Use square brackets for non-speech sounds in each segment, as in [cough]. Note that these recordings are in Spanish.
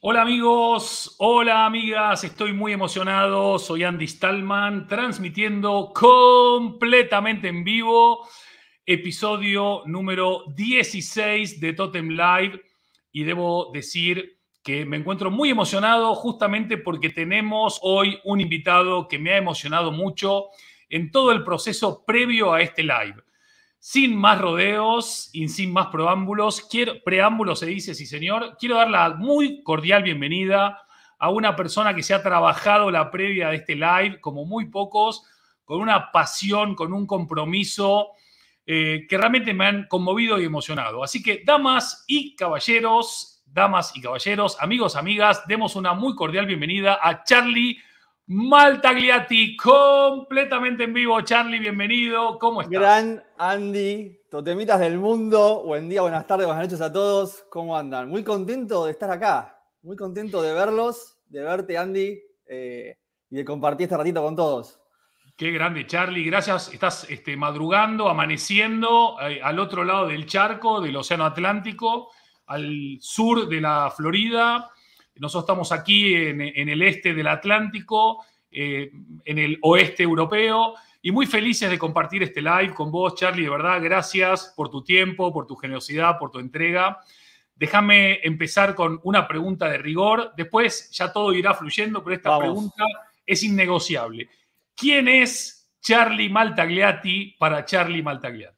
Hola amigos, hola amigas, estoy muy emocionado, soy Andy Stallman, transmitiendo completamente en vivo episodio número 16 de Totem Live y debo decir que me encuentro muy emocionado justamente porque tenemos hoy un invitado que me ha emocionado mucho en todo el proceso previo a este live. Sin más rodeos y sin más preámbulos, quiero, preámbulo se dice, sí señor, quiero dar la muy cordial bienvenida a una persona que se ha trabajado la previa de este live, como muy pocos, con una pasión, con un compromiso eh, que realmente me han conmovido y emocionado. Así que, damas y caballeros, damas y caballeros, amigos, amigas, demos una muy cordial bienvenida a Charlie Malta Gliati, completamente en vivo. Charlie, bienvenido. ¿Cómo estás? Gran Andy, Totemitas del Mundo. Buen día, buenas tardes, buenas noches a todos. ¿Cómo andan? Muy contento de estar acá. Muy contento de verlos, de verte, Andy, eh, y de compartir este ratito con todos. Qué grande, Charlie. Gracias. Estás este, madrugando, amaneciendo eh, al otro lado del charco, del Océano Atlántico, al sur de la Florida nosotros estamos aquí en, el este del Atlántico, eh, en el oeste europeo, y muy felices de compartir este live con vos, Charlie. De verdad, gracias por tu tiempo, por tu generosidad, por tu entrega. Déjame empezar con una pregunta de rigor. Después ya todo irá fluyendo, pero esta pregunta es innegociable. ¿Quién es Charlie Maltagliati para Charlie Maltagliati?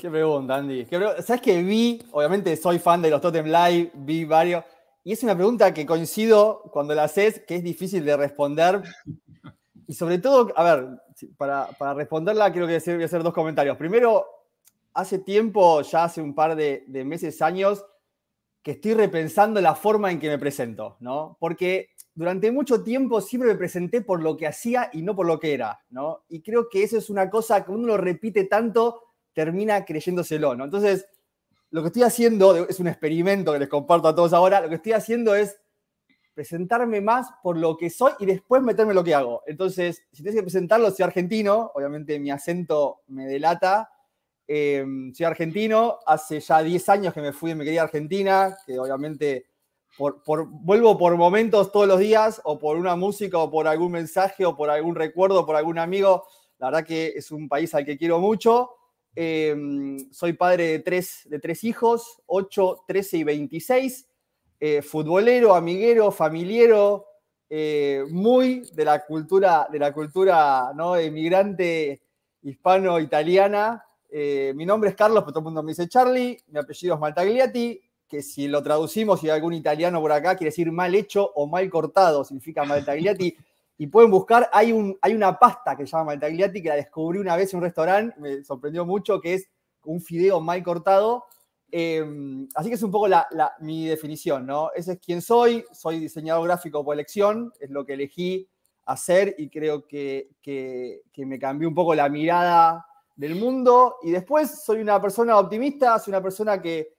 Qué pregunta, Andy. ¿Sabes que vi? Obviamente soy fan de los Totem Live, vi varios. Y es una pregunta que coincido cuando la haces, que es difícil de responder. Y sobre todo, a ver, para, responderla quiero que decir, voy a hacer dos comentarios. Primero, hace tiempo, ya hace un par de, meses, años, que estoy repensando la forma en que me presento, ¿no? Porque durante mucho tiempo siempre me presenté por lo que hacía y no por lo que era, ¿no? Y creo que eso es una cosa que uno lo repite tanto, termina creyéndoselo, ¿no? Entonces, lo que estoy haciendo, es un experimento que les comparto a todos ahora, lo que estoy haciendo es presentarme más por lo que soy y después meterme lo que hago. Entonces, si tienes que presentarlo, soy argentino, obviamente mi acento me delata, em, soy argentino, hace ya 10 años que me fui de mi querida Argentina, que obviamente vuelvo por momentos todos los días, o por una música, o por algún mensaje, o por algún recuerdo, por algún amigo. La verdad que es un país al que quiero mucho. Em, soy padre de tres, de tres hijos, 8, 13 y 26. Eh, futbolero, amiguero, familiero, eh, muy de la cultura, de la cultura emigrante hispano-italiana. Eh, mi nombre es Carlos, pero todo el mundo me dice Charlie. Mi apellido es Maltagliati, que si lo traducimos y si algún italiano por acá quiere decir mal hecho o mal cortado, significa Maltagliati. [laughs] y pueden buscar, hay, un, hay una pasta que se llama Tagliati que la descubrí una vez en un restaurante, me sorprendió mucho, que es un fideo mal cortado. Em, así que es un poco la, mi definición, ¿no? Ese es quien soy, soy diseñador gráfico por elección, es lo que elegí hacer y creo que, que, me cambió un poco la mirada del mundo. Y después soy una persona optimista, soy una persona que,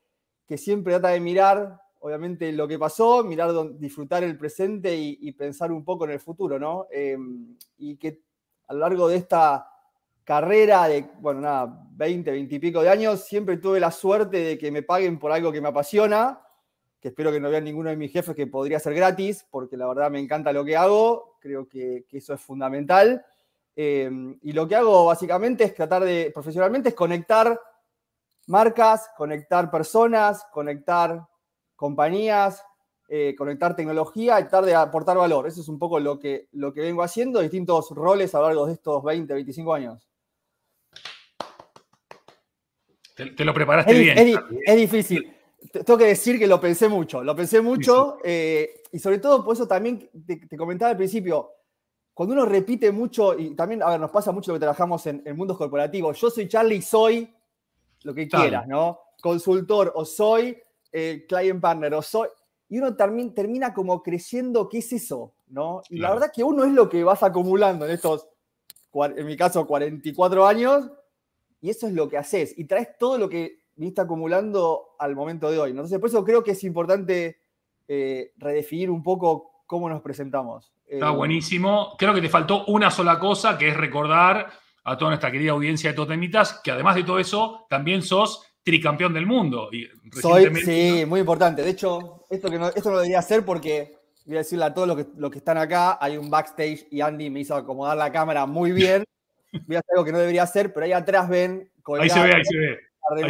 que siempre trata de mirar obviamente lo que pasó, mirar, disfrutar el presente y, pensar un poco en el futuro, ¿no? Em, y que a lo largo de esta carrera de, bueno, nada, 20, 20 y pico de años, siempre tuve la suerte de que me paguen por algo que me apasiona, que espero que no vean ninguno de mis jefes que podría ser gratis, porque la verdad me encanta lo que hago, creo que, eso es fundamental. Em, y lo que hago básicamente es tratar de, profesionalmente, es conectar marcas, conectar personas, conectar compañías, eh, conectar tecnología y tratar de aportar valor. Eso es un poco lo que, lo que vengo haciendo, distintos roles a lo largo de estos 20, 25 años. Te, lo preparaste bien. Es, difícil. Tengo que decir que lo pensé mucho, lo pensé mucho eh, y sobre todo por eso también te, comentaba al principio, cuando uno repite mucho, y también, a ver, nos pasa mucho lo que trabajamos en, el mundos corporativos, yo soy Charlie y soy lo que quieras, ¿no? Consultor o soy client eh, partner o soy, y uno termina como creciendo, qué es eso, ¿no? Y la verdad que uno es lo que vas acumulando en estos, en mi caso, 44 años, y eso es lo que haces, y traes todo lo que viste acumulando al momento de hoy. Entonces, por eso creo que es importante eh, redefinir un poco cómo nos presentamos. Está eh, buenísimo. Creo que te faltó una sola cosa, que es recordar a toda nuestra querida audiencia de Totemitas, que además de todo eso, también sos tricampeón del mundo. Soy, sí, muy importante. De hecho, esto, que no, esto lo debería hacer porque voy a decirle a todos los que, están acá, hay un backstage y Andy me hizo acomodar la cámara muy bien. [laughs] Voy a hacer algo que no debería hacer, pero ahí atrás ven... ahí se ve, ahí se ve. Remera,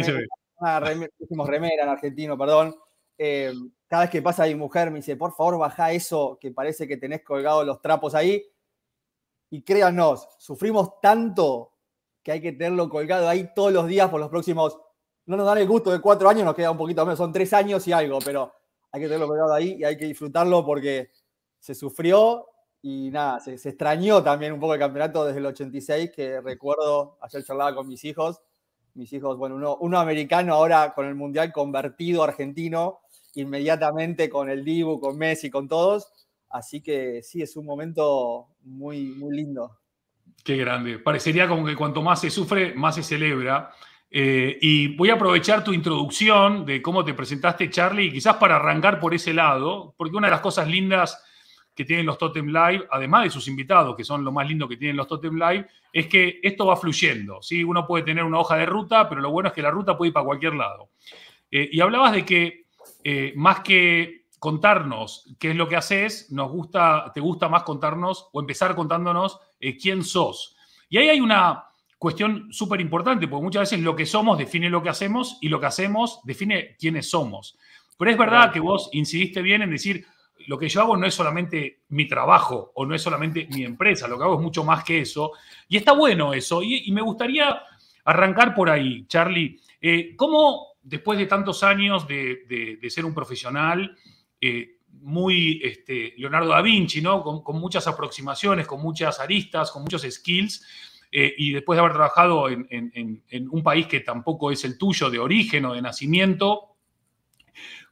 ahí se ve. en argentino, perdón. Eh, cada vez que pasa mi mujer me dice, por favor, baja eso que parece que tenés colgado los trapos ahí. Y créanos, sufrimos tanto que hay que tenerlo colgado ahí todos los días por los próximos no nos dan el gusto de cuatro años, nos queda un poquito menos, son tres años y algo, pero hay que tenerlo cuidado ahí y hay que disfrutarlo porque se sufrió y nada, se, extrañó también un poco el campeonato desde el 86, que recuerdo, ayer charlaba con mis hijos, mis hijos, bueno, uno, americano ahora con el Mundial convertido argentino, inmediatamente con el Dibu, con Messi, con todos, así que sí, es un momento muy, muy lindo. Qué grande, parecería como que cuanto más se sufre, más se celebra. Eh, y voy a aprovechar tu introducción de cómo te presentaste, Charlie, y quizás para arrancar por ese lado, porque una de las cosas lindas que tienen los Totem Live, además de sus invitados, que son lo más lindo que tienen los Totem Live, es que esto va fluyendo. ¿sí? Uno puede tener una hoja de ruta, pero lo bueno es que la ruta puede ir para cualquier lado. Eh, y hablabas de que eh, más que contarnos qué es lo que haces, nos gusta, te gusta más contarnos o empezar contándonos quién sos. Y ahí hay una, Cuestión súper importante, porque muchas veces lo que somos define lo que hacemos y lo que hacemos define quiénes somos. Pero es verdad que vos incidiste bien en decir, lo que yo hago no es solamente mi trabajo o no es solamente mi empresa, lo que hago es mucho más que eso. Y está bueno eso. Y, me gustaría arrancar por ahí, Charlie. Eh, ¿Cómo, después de tantos años de, ser un profesional, eh, muy este, Leonardo da Vinci, ¿no? con, muchas aproximaciones, con muchas aristas, con muchos skills. Eh, y después de haber trabajado en, un país que tampoco es el tuyo de origen o de nacimiento,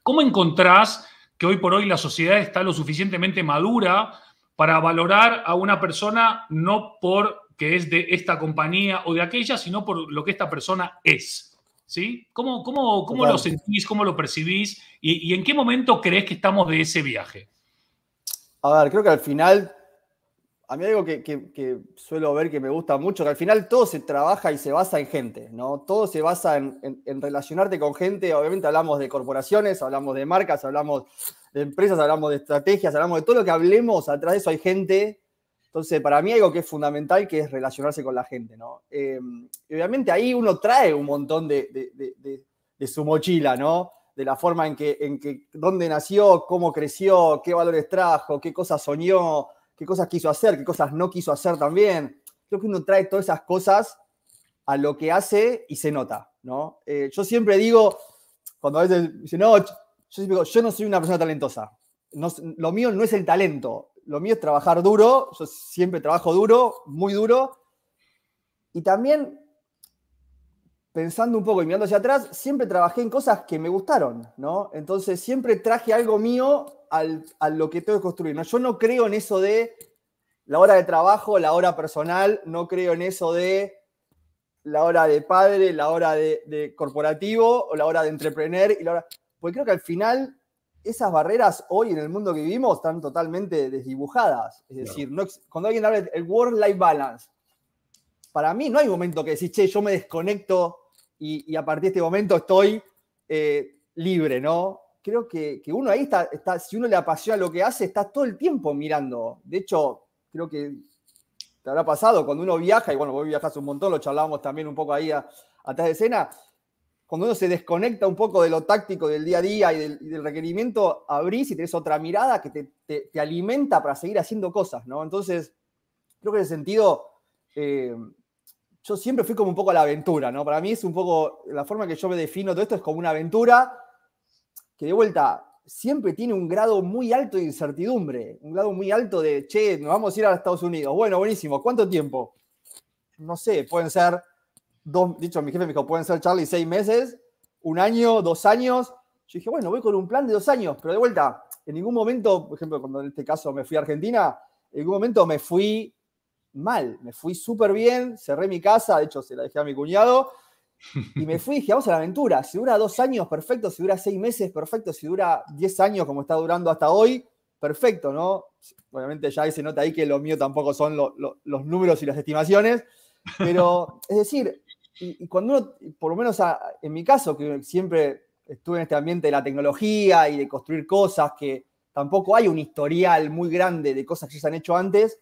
¿cómo encontrás que hoy por hoy la sociedad está lo suficientemente madura para valorar a una persona no por que es de esta compañía o de aquella, sino por lo que esta persona es? ¿Sí? ¿Cómo, cómo, cómo lo sentís? ¿Cómo lo percibís? ¿Y, ¿Y en qué momento crees que estamos de ese viaje? A ver, creo que al final a mí algo que, que, suelo ver que me gusta mucho, que al final todo se trabaja y se basa en gente, ¿no? Todo se basa en, relacionarte con gente. Obviamente hablamos de corporaciones, hablamos de marcas, hablamos de empresas, hablamos de estrategias, hablamos de todo lo que hablemos, atrás de eso hay gente. Entonces, para mí algo que es fundamental que es relacionarse con la gente, ¿no? Eh, obviamente ahí uno trae un montón de, su mochila, ¿no? De la forma en que, en que, dónde nació, cómo creció, qué valores trajo, qué cosas soñó, qué cosas quiso hacer, qué cosas no quiso hacer también. Creo que uno trae todas esas cosas a lo que hace y se nota, ¿no? Eh, yo siempre digo, cuando a veces dicen, no, yo siempre digo, yo no soy una persona talentosa. No, lo mío no es el talento, lo mío es trabajar duro, yo siempre trabajo duro, muy duro. Y también, pensando un poco y mirando hacia atrás, siempre trabajé en cosas que me gustaron, ¿no? Entonces siempre traje algo mío al, a lo que tengo que construir. Yo no creo en eso de la hora de trabajo, la hora personal, no creo en eso de la hora de padre, la hora de, corporativo, o la hora de emprender y la hora... Porque creo que al final esas barreras hoy en el mundo que vivimos están totalmente desdibujadas. Es decir, cuando alguien habla del work-life balance, para mí no hay momento que decís, che, yo me desconecto y, a partir de este momento estoy eh, libre, ¿no? creo que, que uno ahí está, está, si uno le apasiona lo que hace, está todo el tiempo mirando. De hecho, creo que te habrá pasado cuando uno viaja, y bueno, vos viajás un montón, lo charlábamos también un poco ahí atrás de escena, cuando uno se desconecta un poco de lo táctico del día a día y del, requerimiento, abrís y tenés otra mirada que te, te, alimenta para seguir haciendo cosas, ¿no? Entonces, creo que en ese sentido, eh, yo siempre fui como un poco a la aventura, ¿no? Para mí es un poco, la forma que yo me defino todo esto es como una aventura que de vuelta siempre tiene un grado muy alto de incertidumbre, un grado muy alto de, che, nos vamos a ir a Estados Unidos. Bueno, buenísimo, ¿cuánto tiempo? No sé, pueden ser, dos, dicho mi jefe me dijo, pueden ser Charlie seis meses, un año, dos años. Yo dije, bueno, voy con un plan de dos años, pero de vuelta, en ningún momento, por ejemplo, cuando en este caso me fui a Argentina, en ningún momento me fui mal, me fui súper bien, cerré mi casa, de hecho se la dejé a mi cuñado, y me fui y dije, vamos a la aventura. Si dura dos años, perfecto. Si dura seis meses, perfecto. Si dura diez años, como está durando hasta hoy, perfecto, ¿no? Obviamente ya se nota ahí que lo mío tampoco son los números y las estimaciones, pero [laughs] es decir, cuando uno, por lo menos en mi caso, que siempre estuve en este ambiente de la tecnología y de construir cosas, que tampoco hay un historial muy grande de cosas que se han hecho antes,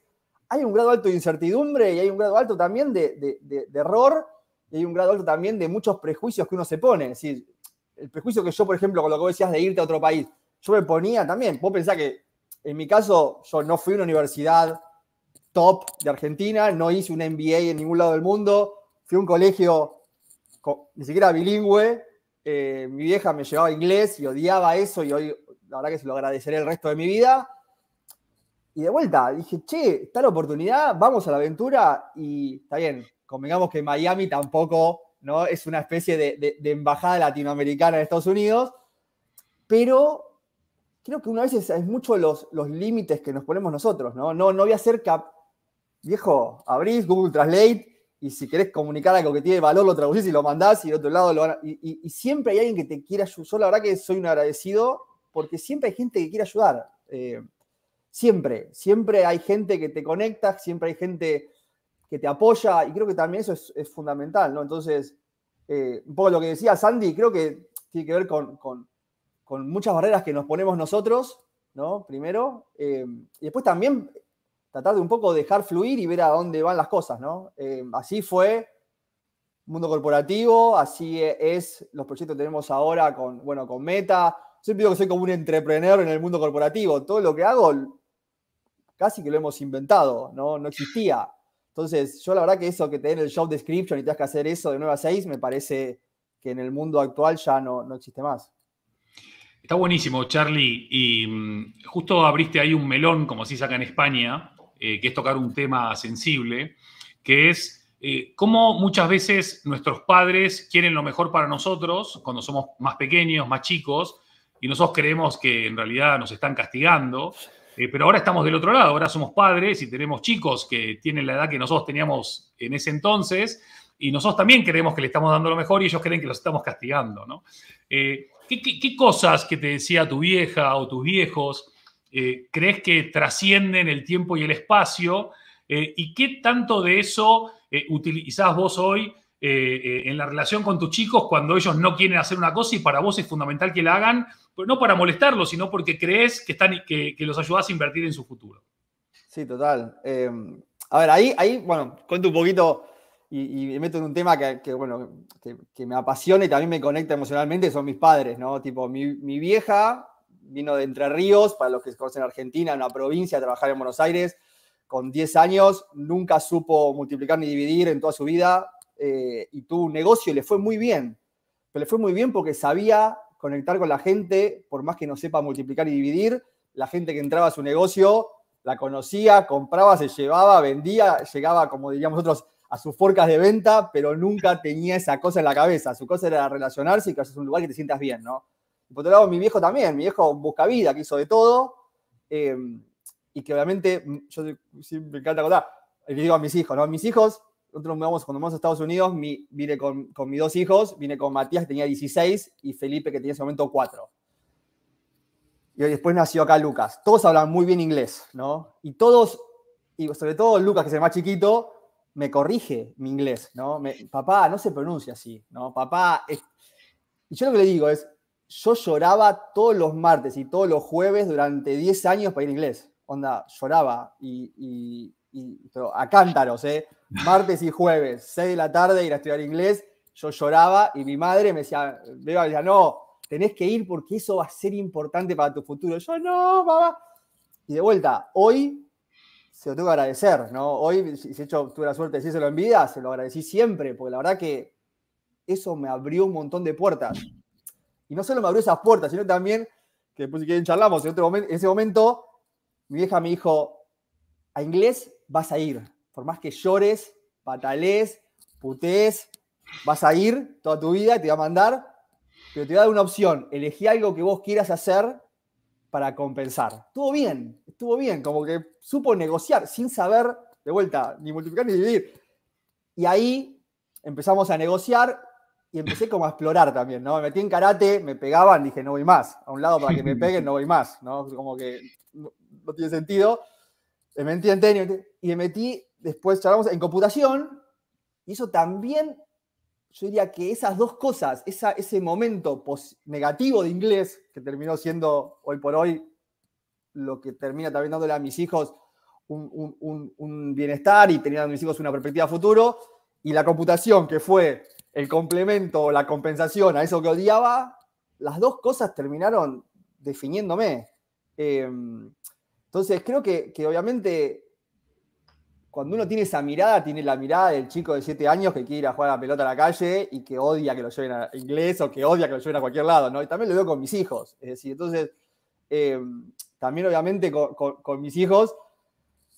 hay un grado alto de incertidumbre y hay un grado alto también de, de, de, de error y hay un grado alto también de muchos prejuicios que uno se pone. Es decir, el prejuicio que yo, por ejemplo, con lo que vos decías de irte a otro país, yo me ponía también, vos pensás que en mi caso yo no fui a una universidad top de Argentina, no hice un MBA en ningún lado del mundo, fui a un colegio ni siquiera bilingüe, eh, mi vieja me llevaba inglés y odiaba eso y hoy la verdad que se lo agradeceré el resto de mi vida. Y de vuelta, dije, che, está la oportunidad, vamos a la aventura y está bien, convengamos que Miami tampoco ¿no? es una especie de, embajada latinoamericana en Estados Unidos, pero creo que una vez es, mucho los, límites que nos ponemos nosotros, ¿no? No, no voy a hacer cap viejo, abrís Google Translate y si querés comunicar algo que tiene valor, lo traducís y lo mandás y de otro lado lo van y, siempre hay alguien que te quiera ayudar. Yo la verdad que soy un agradecido porque siempre hay gente que quiere ayudar. Eh, siempre, siempre hay gente que te conecta, siempre hay gente que te apoya y creo que también eso es, fundamental, ¿no? Entonces, eh, un poco lo que decía Sandy, creo que tiene que ver con, muchas barreras que nos ponemos nosotros, ¿no? Primero, eh, y después también tratar de un poco dejar fluir y ver a dónde van las cosas, ¿no? Eh, así fue el mundo corporativo, así e, es los proyectos que tenemos ahora con, bueno, con Meta. Siempre digo que soy como un emprendedor en el mundo corporativo. Todo lo que hago casi que lo hemos inventado, ¿no? No existía. Entonces, yo la verdad que eso que te den el job description y tengas que hacer eso de 9 a 6, me parece que en el mundo actual ya no, no existe más. Está buenísimo, Charlie. Y mm, justo abriste ahí un melón, como se saca en España, eh, que es tocar un tema sensible, que es eh, cómo muchas veces nuestros padres quieren lo mejor para nosotros cuando somos más pequeños, más chicos, y nosotros creemos que en realidad nos están castigando. Eh, pero ahora estamos del otro lado, ahora somos padres y tenemos chicos que tienen la edad que nosotros teníamos en ese entonces y nosotros también creemos que le estamos dando lo mejor y ellos creen que los estamos castigando, ¿no? Eh, ¿qué, cosas que te decía tu vieja o tus viejos eh, crees que trascienden el tiempo y el espacio? ¿Y qué tanto de eso utilizás vos hoy en la relación con tus chicos cuando ellos no quieren hacer una cosa y para vos es fundamental que la hagan? no para molestarlos, sino porque crees que, están, que, que los ayudas a invertir en su futuro. Sí, total. Eh, a ver, ahí, ahí, bueno, cuento un poquito y, me meto en un tema que, bueno, que, me apasiona y también me conecta emocionalmente, son mis padres, ¿no? Tipo, mi, vieja vino de Entre Ríos, para los que conocen Argentina, una provincia, a trabajar en Buenos Aires, con 10 años, nunca supo multiplicar ni dividir en toda su vida, eh, y tu negocio y le fue muy bien, pero le fue muy bien porque sabía conectar con la gente, por más que no sepa multiplicar y dividir, la gente que entraba a su negocio la conocía, compraba, se llevaba, vendía, llegaba, como diríamos nosotros, a sus forcas de venta, pero nunca tenía esa cosa en la cabeza. Su cosa era relacionarse y que haces un lugar que te sientas bien, ¿no? por otro lado, mi viejo también, mi viejo busca vida, que hizo de todo, eh, y que obviamente, mm, yo siempre me encanta contar, y digo a mis hijos, ¿no? Mis hijos nosotros nos cuando vamos a Estados Unidos, mi, vine con, con, mis dos hijos, vine con Matías que tenía 16 y Felipe que tenía en ese momento 4. Y después nació acá Lucas. Todos hablan muy bien inglés, ¿no? Y todos, y sobre todo Lucas, que es el más chiquito, me corrige mi inglés, ¿no? papá, no se pronuncia así, ¿no? Papá, es... y yo lo que le digo es, yo lloraba todos los martes y todos los jueves durante 10 años para ir a inglés. Onda, lloraba y a cántaros, ¿eh? martes y jueves, 6 de la tarde, ir a estudiar inglés. Yo lloraba y mi madre me decía, me no, tenés que ir porque eso va a ser importante para tu futuro. Yo, no, papá. Y de vuelta, hoy se lo tengo que agradecer, ¿no? Hoy, si hecho tuve la suerte de decírselo en vida, se lo agradecí siempre, porque la verdad que eso me abrió un montón de puertas. Y no solo me abrió esas puertas, sino también, que después si quieren charlamos, en ese momento mi vieja me dijo, a inglés vas a ir. Por más que llores, patales putés, vas a ir toda tu vida, te va a mandar, pero te va a dar una opción. Elegí algo que vos quieras hacer para compensar. Estuvo bien, estuvo bien, como que supo negociar sin saber, de vuelta, ni multiplicar ni dividir. Y ahí empezamos a negociar y empecé como a explorar también, ¿no? Me metí en karate, me pegaban, dije, no voy más. A un lado para que me peguen, no voy más, ¿no? Como que no tiene sentido. Me metí en tenis y me metí, después charlamos en computación, y eso también, yo diría que esas dos cosas, ese momento negativo de inglés, que terminó siendo hoy por hoy lo que termina también dándole a mis hijos un, bienestar y teniendo a mis hijos una perspectiva futuro, y la computación, que fue el complemento o la compensación a eso que odiaba, las dos cosas terminaron definiéndome. Em, entonces creo que, obviamente cuando uno tiene esa mirada, tiene la mirada del chico de 7 años que quiere ir a jugar a la pelota a la calle y que odia que lo lleven a inglés o que odia que lo lleven a cualquier lado, ¿no? Y también lo veo con mis hijos. Es decir, entonces, eh, también obviamente con, mis hijos,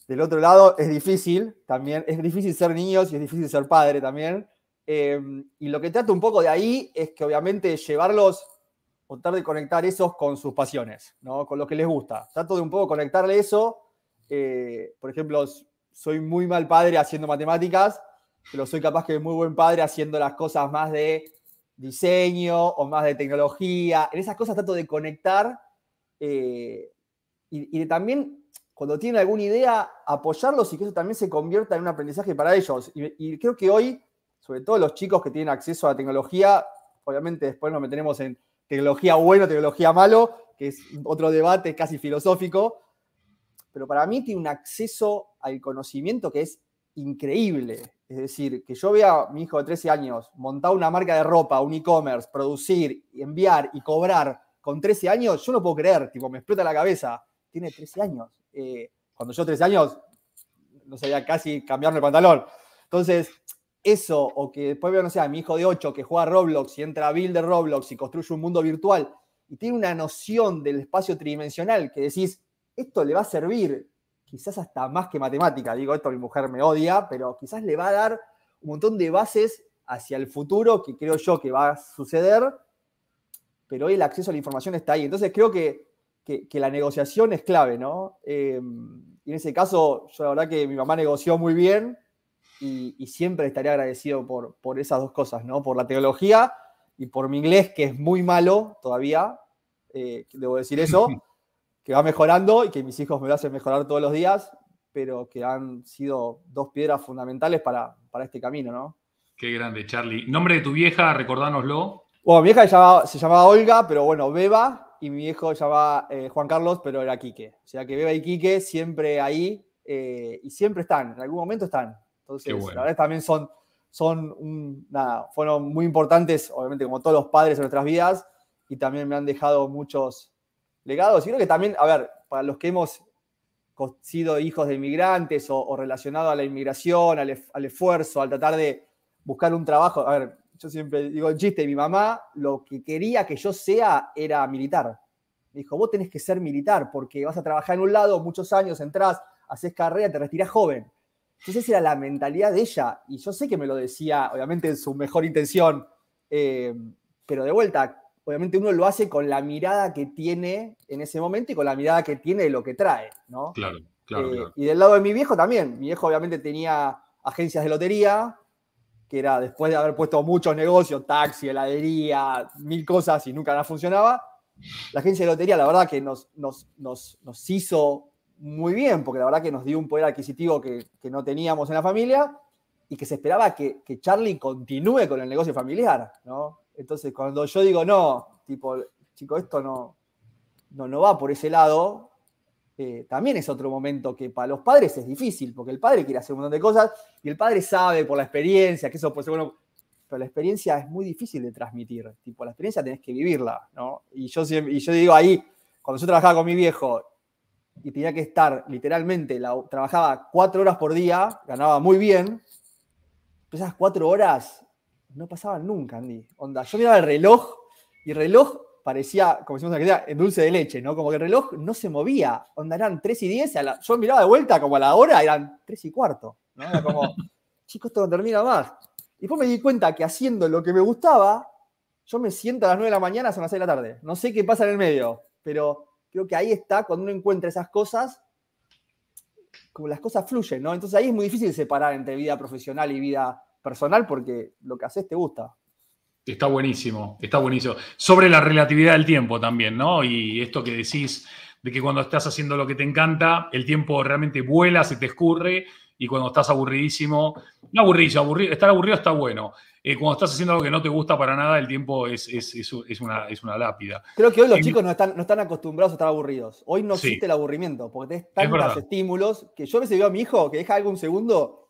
del otro lado, es difícil también, es difícil ser niños y es difícil ser padre también. Eh, y lo que trato un poco de ahí es que obviamente llevarlos tratar de conectar esos con sus pasiones, con lo que les gusta. Trato de un poco conectarle eso. Eh, por ejemplo, soy muy mal padre haciendo matemáticas, pero soy capaz que muy buen padre haciendo las cosas más de diseño o más de tecnología. En esas cosas trato de conectar eh, y, de también, cuando tienen alguna idea, apoyarlos y que eso también se convierta en un aprendizaje para ellos. Y, creo que hoy, sobre todo los chicos que tienen acceso a la tecnología, obviamente después nos meteremos en tecnología bueno, tecnología malo, que es otro debate casi filosófico, pero para mí tiene un acceso al conocimiento que es increíble. Es decir, que yo vea a mi hijo de 13 años montar una marca de ropa, un e-commerce, producir, enviar y cobrar con 13 años, yo no puedo creer, tipo, me explota la cabeza. Tiene 13 años. Eh, cuando yo 13 años, no sabía casi cambiarme el pantalón. Entonces, eso, o que después veo, no sé, mi hijo de 8 que juega Roblox y entra a Build Roblox y construye un mundo virtual y tiene una noción del espacio tridimensional que decís, esto le va a servir, quizás hasta más que matemática, digo esto mi mujer me odia, pero quizás le va a dar un montón de bases hacia el futuro que creo yo que va a suceder, pero hoy el acceso a la información está ahí. Entonces creo que, la negociación es clave, ¿no? Eh, y en ese caso, yo la verdad que mi mamá negoció muy bien, y, siempre estaré agradecido por, por esas dos cosas, ¿no? Por la teología y por mi inglés, que es muy malo todavía, eh, debo decir eso, [laughs] que va mejorando y que mis hijos me lo hacen mejorar todos los días, pero que han sido dos piedras fundamentales para, para este camino, ¿no? Qué grande, Charlie. ¿Nombre de tu vieja? Recordánoslo. Bueno, mi vieja se llamaba, Olga, pero bueno, Beba, y mi viejo se llamaba eh, Juan Carlos, pero era Quique. O sea que Beba y Quique siempre ahí eh, y siempre están, en algún momento están. Entonces, la verdad también son, son fueron muy importantes, obviamente, como todos los padres en nuestras vidas, y también me han dejado muchos legados. Y creo que también, a ver, para los que hemos sido hijos de inmigrantes o, o relacionado a la inmigración, al, esfuerzo, al tratar de buscar un trabajo. A ver, yo siempre digo el chiste, mi mamá lo que quería que yo sea era militar. Me dijo, vos tenés que ser militar porque vas a trabajar en un lado muchos años, entras, haces carrera, te retiras joven. Entonces esa era la mentalidad de ella. Y yo sé que me lo decía, obviamente, en su mejor intención. Eh, pero de vuelta, obviamente uno lo hace con la mirada que tiene en ese momento y con la mirada que tiene de lo que trae, ¿no? Claro, eh, claro, Y del lado de mi viejo también. Mi viejo obviamente tenía agencias de lotería, que era después de haber puesto muchos negocios, taxi, heladería, mil cosas y nunca nada funcionaba. La agencia de lotería, la verdad que nos, nos, nos, nos hizo muy bien, porque la verdad que nos dio un poder adquisitivo que, no teníamos en la familia y que se esperaba que, que Charlie continúe con el negocio familiar, ¿no? Entonces, cuando yo digo, no, tipo, chico, esto no, no, no va por ese lado, eh, también es otro momento que para los padres es difícil, porque el padre quiere hacer un montón de cosas y el padre sabe por la experiencia, que eso puede ser bueno, pero la experiencia es muy difícil de transmitir, tipo, la experiencia tenés que vivirla, ¿no? Y yo, y yo digo ahí, cuando yo trabajaba con mi viejo y tenía que estar literalmente, la, trabajaba cuatro horas por día, ganaba muy bien, pero esas cuatro horas no pasaban nunca, Andy. Onda, yo miraba el reloj y el reloj parecía, como decimos en en dulce de leche, ¿no? Como que el reloj no se movía. Onda, eran tres y 10, yo miraba de vuelta como a la hora, eran tres y cuarto, Era como, [laughs] chicos, esto no termina más. Y después me di cuenta que haciendo lo que me gustaba, yo me siento a las nueve de la mañana, son las seis de la tarde. No sé qué pasa en el medio, pero creo que ahí está, cuando uno encuentra esas cosas, como las cosas fluyen, ¿no? Entonces ahí es muy difícil separar entre vida profesional y vida personal porque lo que haces te gusta. Está buenísimo, está buenísimo. Sobre la relatividad del tiempo también, ¿no? Y esto que decís de que cuando estás haciendo lo que te encanta, el tiempo realmente vuela, se te escurre y cuando estás aburridísimo, no aburrido, aburrido estar aburrido está bueno. Eh, cuando estás haciendo algo que no te gusta para nada, el tiempo es, es, es, una, es una lápida. Creo que hoy los chicos no están, no están acostumbrados a estar aburridos. Hoy no existe el aburrimiento, porque tenés tantos estímulos que yo a veces veo a mi hijo que deja algo un segundo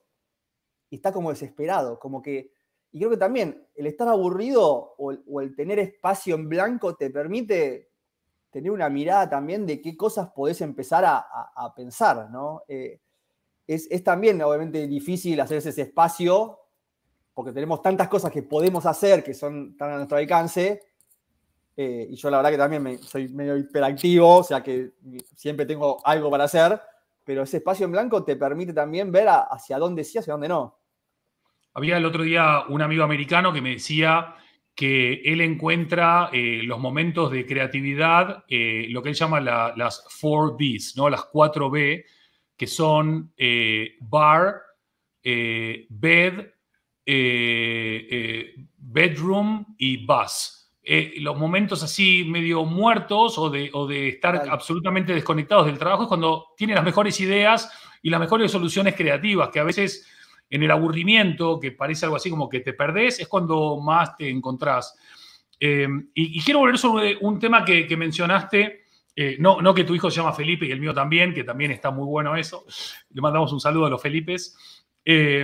y está como desesperado, como que... Y creo que también el estar aburrido o el, tener espacio en blanco te permite tener una mirada también de qué cosas podés empezar a, pensar, ¿no? Eh, es, también obviamente difícil hacer ese espacio porque tenemos tantas cosas que podemos hacer que son tan a nuestro alcance. Eh, y yo la verdad que también soy medio hiperactivo, o sea que siempre tengo algo para hacer, pero ese espacio en blanco te permite también ver hacia dónde sí, hacia dónde no. Había el otro día un amigo americano que me decía que él encuentra eh, los momentos de creatividad, eh, lo que él llama las 4Bs, ¿no? las 4B, que son eh, bar, eh, bed, eh, bedroom y bus. los momentos así medio muertos o de, estar absolutamente desconectados del trabajo es cuando tiene las mejores ideas y las mejores soluciones creativas, que a veces en el aburrimiento, que parece algo así como que te perdés, es cuando más te encontrás. Y, quiero volver sobre un tema que mencionaste eh, no, que tu hijo se llama Felipe y el mío también, que también está muy bueno eso. Le mandamos un saludo a los Felipes. Eh,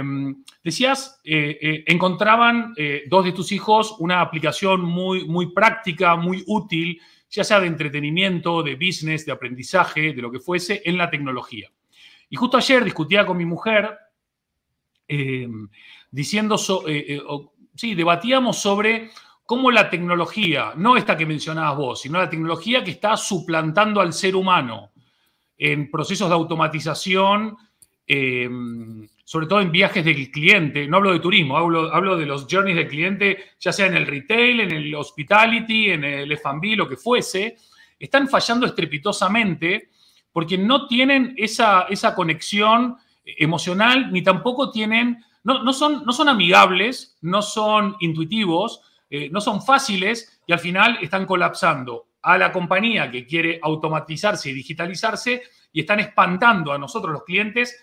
decías, eh, encontraban dos de tus hijos una aplicación muy, muy práctica, muy útil, ya sea de entretenimiento, de business, de aprendizaje, de lo que fuese, en la tecnología. Y justo ayer discutía con mi mujer, diciendo, sí, debatíamos sobre cómo la tecnología, no esta que mencionabas vos, sino la tecnología que está suplantando al ser humano en procesos de automatización, em, sobre todo en viajes del cliente, no hablo de turismo, hablo, de los journeys del cliente, ya sea en el retail, en el hospitality, en el F&B, lo que fuese, están fallando estrepitosamente porque no tienen esa, conexión emocional, ni tampoco tienen, no, no, son, no son amigables, no son intuitivos, eh, no son fáciles y al final están colapsando a la compañía que quiere automatizarse y digitalizarse y están espantando a nosotros los clientes.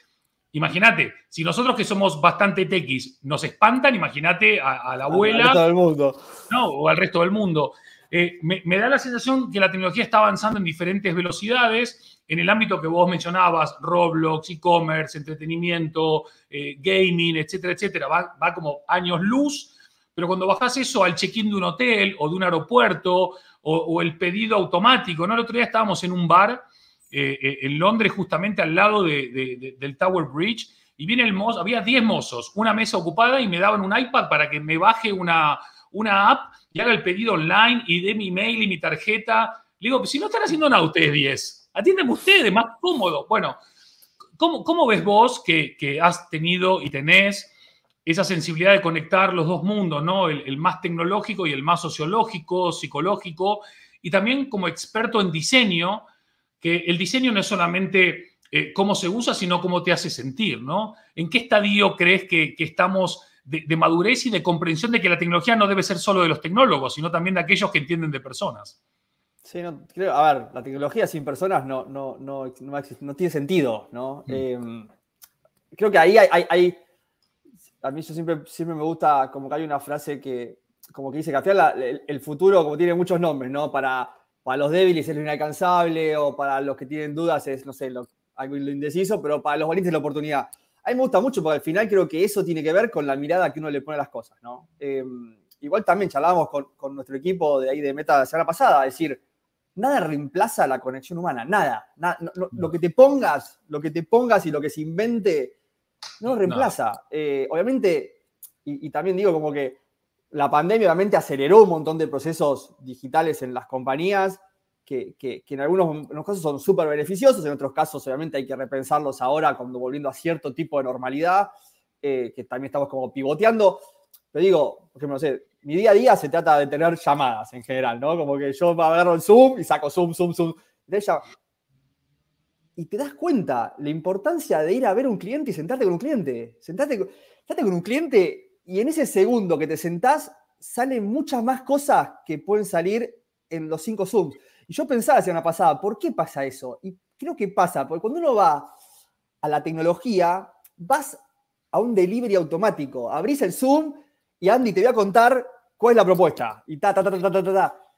Imagínate, si nosotros que somos bastante techis nos espantan, imagínate a, la abuela. del mundo. No, o al resto del mundo. Eh, me, da la sensación que la tecnología está avanzando en diferentes velocidades. En el ámbito que vos mencionabas, Roblox, e-commerce, entretenimiento, eh, gaming, etcétera, etcétera, va, va como años luz pero cuando bajas eso al check-in de un hotel o de un aeropuerto o, el pedido automático, ¿no? El otro día estábamos en un bar eh, eh, en Londres, justamente al lado del Tower Bridge, y viene el mozo, había 10 mozos, una mesa ocupada y me daban un iPad para que me baje una, una app y haga el pedido online y dé mi mail y mi tarjeta. Le digo, pues si no están haciendo nada ustedes 10, atiéndeme ustedes, más cómodo. Bueno, ¿cómo, ves vos que, que, has tenido y tenés esa sensibilidad de conectar los dos mundos, ¿no? El, más tecnológico y el más sociológico, psicológico, y también como experto en diseño, que el diseño no es solamente eh, cómo se usa, sino cómo te hace sentir, ¿no? ¿En qué estadio crees que, estamos de, madurez y de comprensión de que la tecnología no debe ser solo de los tecnólogos, sino también de aquellos que entienden de personas? Sí, a ver, la tecnología sin personas no, no, tiene sentido, ¿no? Mm. Em, creo que ahí hay a mí yo siempre, siempre me gusta, como que hay una frase que, como que dice que el, futuro como tiene muchos nombres, ¿no? Para, para los débiles es lo inalcanzable o para los que tienen dudas es, no sé, lo, algo indeciso, pero para los valientes es la oportunidad. A mí me gusta mucho porque al final creo que eso tiene que ver con la mirada que uno le pone a las cosas, ¿no? Eh, igual también charlábamos con, con, nuestro equipo de ahí de meta la semana pasada, decir, nada reemplaza la conexión humana, nada. lo que te pongas, lo que te pongas y lo que se invente no reemplaza. Eh, obviamente, y, también digo como que la pandemia obviamente aceleró un montón de procesos digitales en las compañías, que, en, algunos, casos son súper beneficiosos, en otros casos obviamente hay que repensarlos ahora cuando volviendo a cierto tipo de normalidad, eh, que también estamos como pivoteando. Pero digo, por ejemplo, no sé, mi día a día se trata de tener llamadas en general, ¿no? Como que yo agarro el Zoom y saco Zoom, Zoom, Zoom. De ella, y te das cuenta la importancia de ir a ver un cliente y sentarte con un cliente. Sentarte, sentarte con un cliente y en ese segundo que te sentás salen muchas más cosas que pueden salir en los cinco Zooms. Y yo pensaba la semana pasada, ¿por qué pasa eso? Y creo que pasa, porque cuando uno va a la tecnología, vas a un delivery automático. Abrís el Zoom y Andy te voy a contar cuál es la propuesta. Y ta, ta, ta, ta, ta, ta, ta.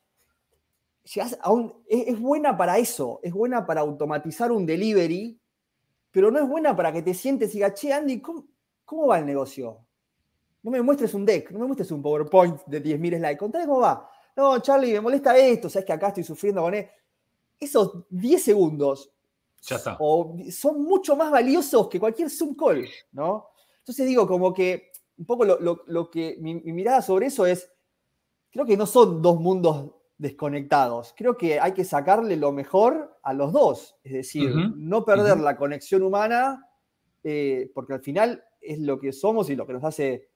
E, es, buena para eso, es buena para automatizar un delivery, pero no es buena para que te sientes y digas, che, Andy, ¿cómo, va el negocio? No me muestres un deck, no me muestres un PowerPoint de 10.000 slides, contame cómo va. No, Charlie, me molesta esto, sabes que acá estoy sufriendo con él. Esos 10 segundos son mucho más valiosos que cualquier Zoom call, ¿no? Entonces digo, como que un poco lo, que mi, mi, mirada sobre eso es, creo que no son dos mundos desconectados. Creo que hay que sacarle lo mejor a los dos, es decir, no perder la conexión humana, eh, porque al final es lo que somos y lo que nos hace,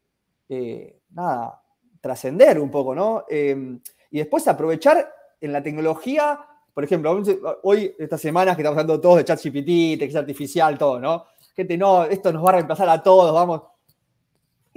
eh, nada, trascender un poco, ¿no? Em, y después aprovechar en la tecnología, por ejemplo, hoy, estas semanas que estamos hablando todos de ChatGPT, inteligencia artificial, todo, ¿no? Gente, no, esto nos va a reemplazar a todos, vamos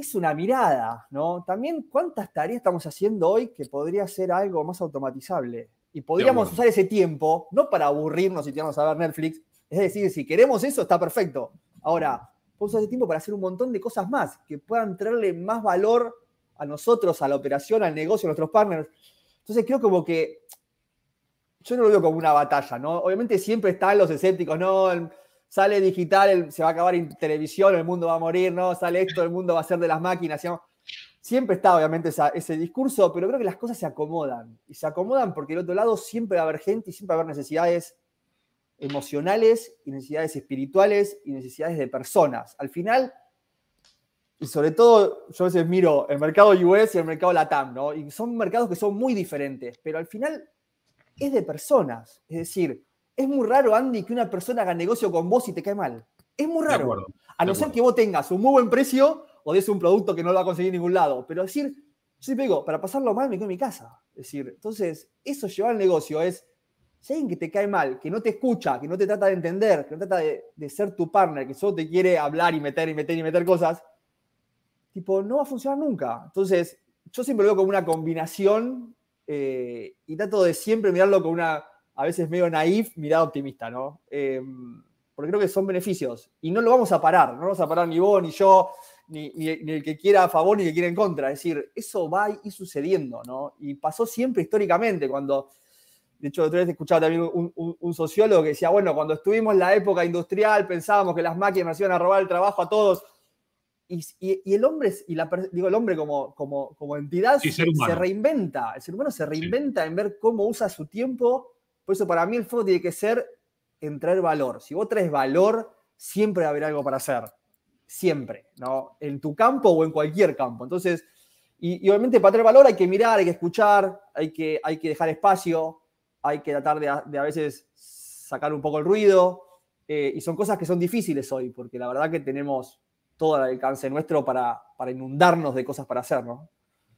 es una mirada, ¿no? También cuántas tareas estamos haciendo hoy que podría ser algo más automatizable. Y podríamos usar ese tiempo, no para aburrirnos y tirarnos a ver Netflix, es decir, si queremos eso, está perfecto. Ahora, podemos usar ese tiempo para hacer un montón de cosas más que puedan traerle más valor a nosotros, a la operación, al negocio, a nuestros partners. Entonces creo como que yo no lo veo como una batalla, ¿no? Obviamente siempre están los escépticos, ¿no? sale digital, se va a acabar en televisión, el mundo va a morir, ¿no? Sale esto, el mundo va a ser de las máquinas. Siempre está, obviamente, ese discurso, pero creo que las cosas se acomodan. Y se acomodan porque del otro lado siempre va a haber gente y siempre va a haber necesidades emocionales y necesidades espirituales y necesidades de personas. Al final, y sobre todo, yo a veces miro el mercado US y el mercado Latam, ¿no? Y son mercados que son muy diferentes, pero al final es de personas. Es decir, es muy raro, Andy, que una persona haga negocio con vos y te cae mal. Es muy raro. a no ser que vos tengas un muy buen precio o des un producto que no lo va a conseguir en ningún lado. Pero decir, yo siempre digo, para pasarlo mal me quedo en mi casa. Es decir, entonces, eso llevar al negocio es, si alguien que te cae mal, que no te escucha, que no te trata de entender, que no trata de, ser tu partner, que solo te quiere hablar y meter y meter y meter cosas, tipo, no va a funcionar nunca. Entonces, yo siempre lo veo como una combinación eh, y trato de siempre mirarlo con una a veces medio naif, mirada optimista, ¿no? Em, porque creo que son beneficios y no lo vamos a parar, no vamos a parar ni vos, ni yo, ni, el que quiera a favor, ni el que quiera en contra. Es decir, eso va a ir sucediendo, ¿no? Y pasó siempre históricamente cuando... De hecho, otra vez escuchaba también un, sociólogo que decía, bueno, cuando estuvimos en la época industrial pensábamos que las máquinas nos iban a robar el trabajo a todos. Y, el hombre, y digo, el hombre como, como, entidad se reinventa. El ser humano se reinventa en ver cómo usa su tiempo por eso para mí el foco tiene que ser en traer valor. Si vos traes valor, siempre va a haber algo para hacer. Siempre, ¿no? En tu campo o en cualquier campo. Entonces, y, obviamente para traer valor hay que mirar, hay que escuchar, hay que, hay que dejar espacio, hay que tratar de, a veces sacar un poco el ruido. Eh, y son cosas que son difíciles hoy, porque la verdad que tenemos todo el alcance nuestro para, para inundarnos de cosas para hacer, ¿no?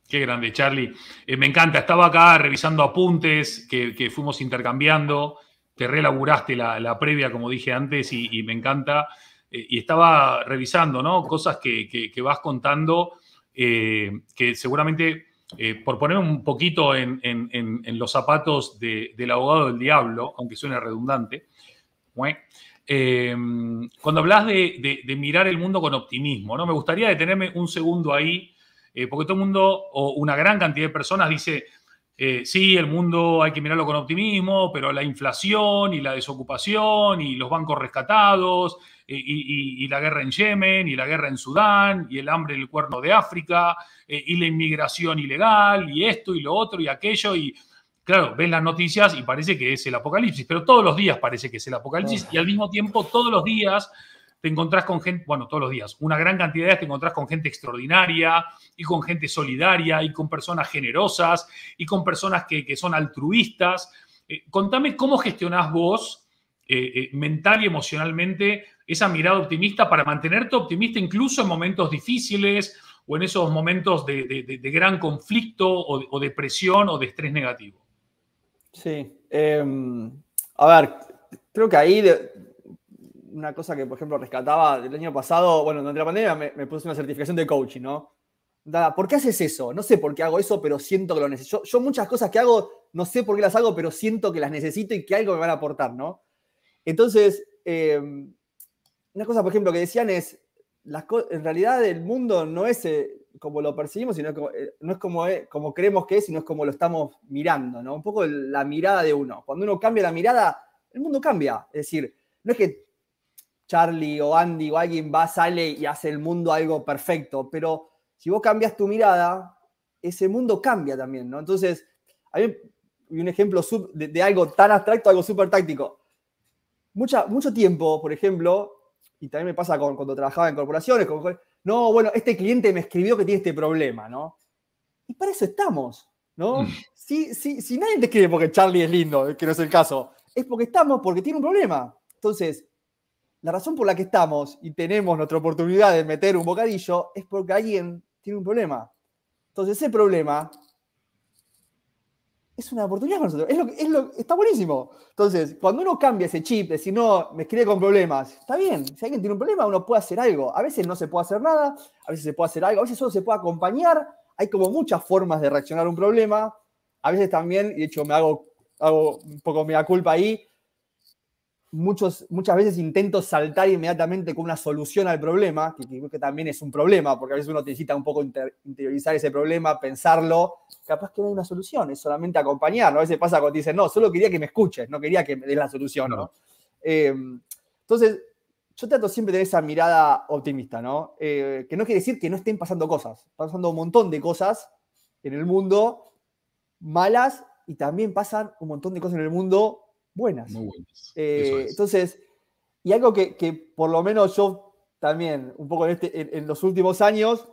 Qué grande, Charlie. Eh, me encanta, estaba acá revisando apuntes que, fuimos intercambiando, te relaburaste la, previa, como dije antes, y, me encanta. Eh, y estaba revisando, ¿no? Cosas que, vas contando eh, que seguramente, por poner un poquito en, los zapatos del abogado del diablo, aunque suene redundante, cuando hablas de, mirar el mundo con optimismo, ¿no? Me gustaría detenerme un segundo ahí eh, porque todo el mundo, o una gran cantidad de personas, dice, eh, sí, el mundo hay que mirarlo con optimismo, pero la inflación y la desocupación y los bancos rescatados eh, y, la guerra en Yemen y la guerra en Sudán y el hambre en el cuerno de África y la inmigración ilegal y esto y lo otro y aquello y... Claro, ven las noticias y parece que es el apocalipsis, pero todos los días parece que es el apocalipsis y al mismo tiempo todos los días te encontrás con gente, bueno, todos los días, una gran cantidad de días te encontrás con gente extraordinaria y con gente solidaria y con personas generosas y con personas que, son altruistas. Eh, contame cómo gestionás vos eh, eh, mental y emocionalmente esa mirada optimista para mantenerte optimista incluso en momentos difíciles o en esos momentos de, gran conflicto o, depresión o de estrés negativo. Sí. Em, a ver, creo que ahí una cosa que, por ejemplo, rescataba del año pasado, bueno, durante la pandemia me, puse una certificación de coaching, ¿no? Nada, ¿por qué haces eso? No sé por qué hago eso, pero siento que lo necesito. Yo, muchas cosas que hago, no sé por qué las hago, pero siento que las necesito y que algo me van a aportar, ¿no? Entonces, em, una cosa, por ejemplo, que decían es, las en realidad el mundo no es eh, como lo percibimos, sino eh, no es como, eh, como creemos que es, sino es como lo estamos mirando, ¿no? Un poco la mirada de uno. Cuando uno cambia la mirada, el mundo cambia. Es decir, no es que Charlie o Andy o alguien va, sale y hace el mundo algo perfecto, pero si vos cambias tu mirada, ese mundo cambia también, ¿no? Entonces, hay un ejemplo de, algo tan abstracto, algo súper táctico. Mucha, mucho tiempo, por ejemplo, y también me pasa con, cuando trabajaba en corporaciones, no, bueno, este cliente me escribió que tiene este problema, ¿no? Y para eso estamos, ¿no? Mm. Si, si, si nadie te escribe porque Charlie es lindo, que no es el caso, es porque estamos, porque tiene un problema. Entonces, la razón por la que estamos y tenemos nuestra oportunidad de meter un bocadillo es porque alguien tiene un problema. Entonces ese problema es una oportunidad para nosotros. lo, es está buenísimo. Entonces, cuando uno cambia ese chip, si no, me escribe con problemas, está bien. Si alguien tiene un problema, uno puede hacer algo. A veces no se puede hacer nada, a veces se puede hacer algo, a veces solo se puede acompañar. Hay como muchas formas de reaccionar a un problema. A veces también, y de hecho me hago, hago un poco mi culpa ahí, muchos, muchas veces intento saltar inmediatamente con una solución al problema, que, que, que también es un problema, porque a veces uno necesita un poco interiorizar ese problema, pensarlo. Capaz que no hay una solución, es solamente acompañar. A veces pasa cuando te dicen, no, solo quería que me escuches, no quería que me des la solución. ¿no? Em, entonces, yo trato siempre de tener esa mirada optimista, ¿no? Eh, que no quiere decir que no estén pasando cosas. Pasando un montón de cosas en el mundo malas y también pasan un montón de cosas en el mundo buenas. Eh, entonces, y algo que, que, por lo menos yo también, un poco en, este, en, los últimos años,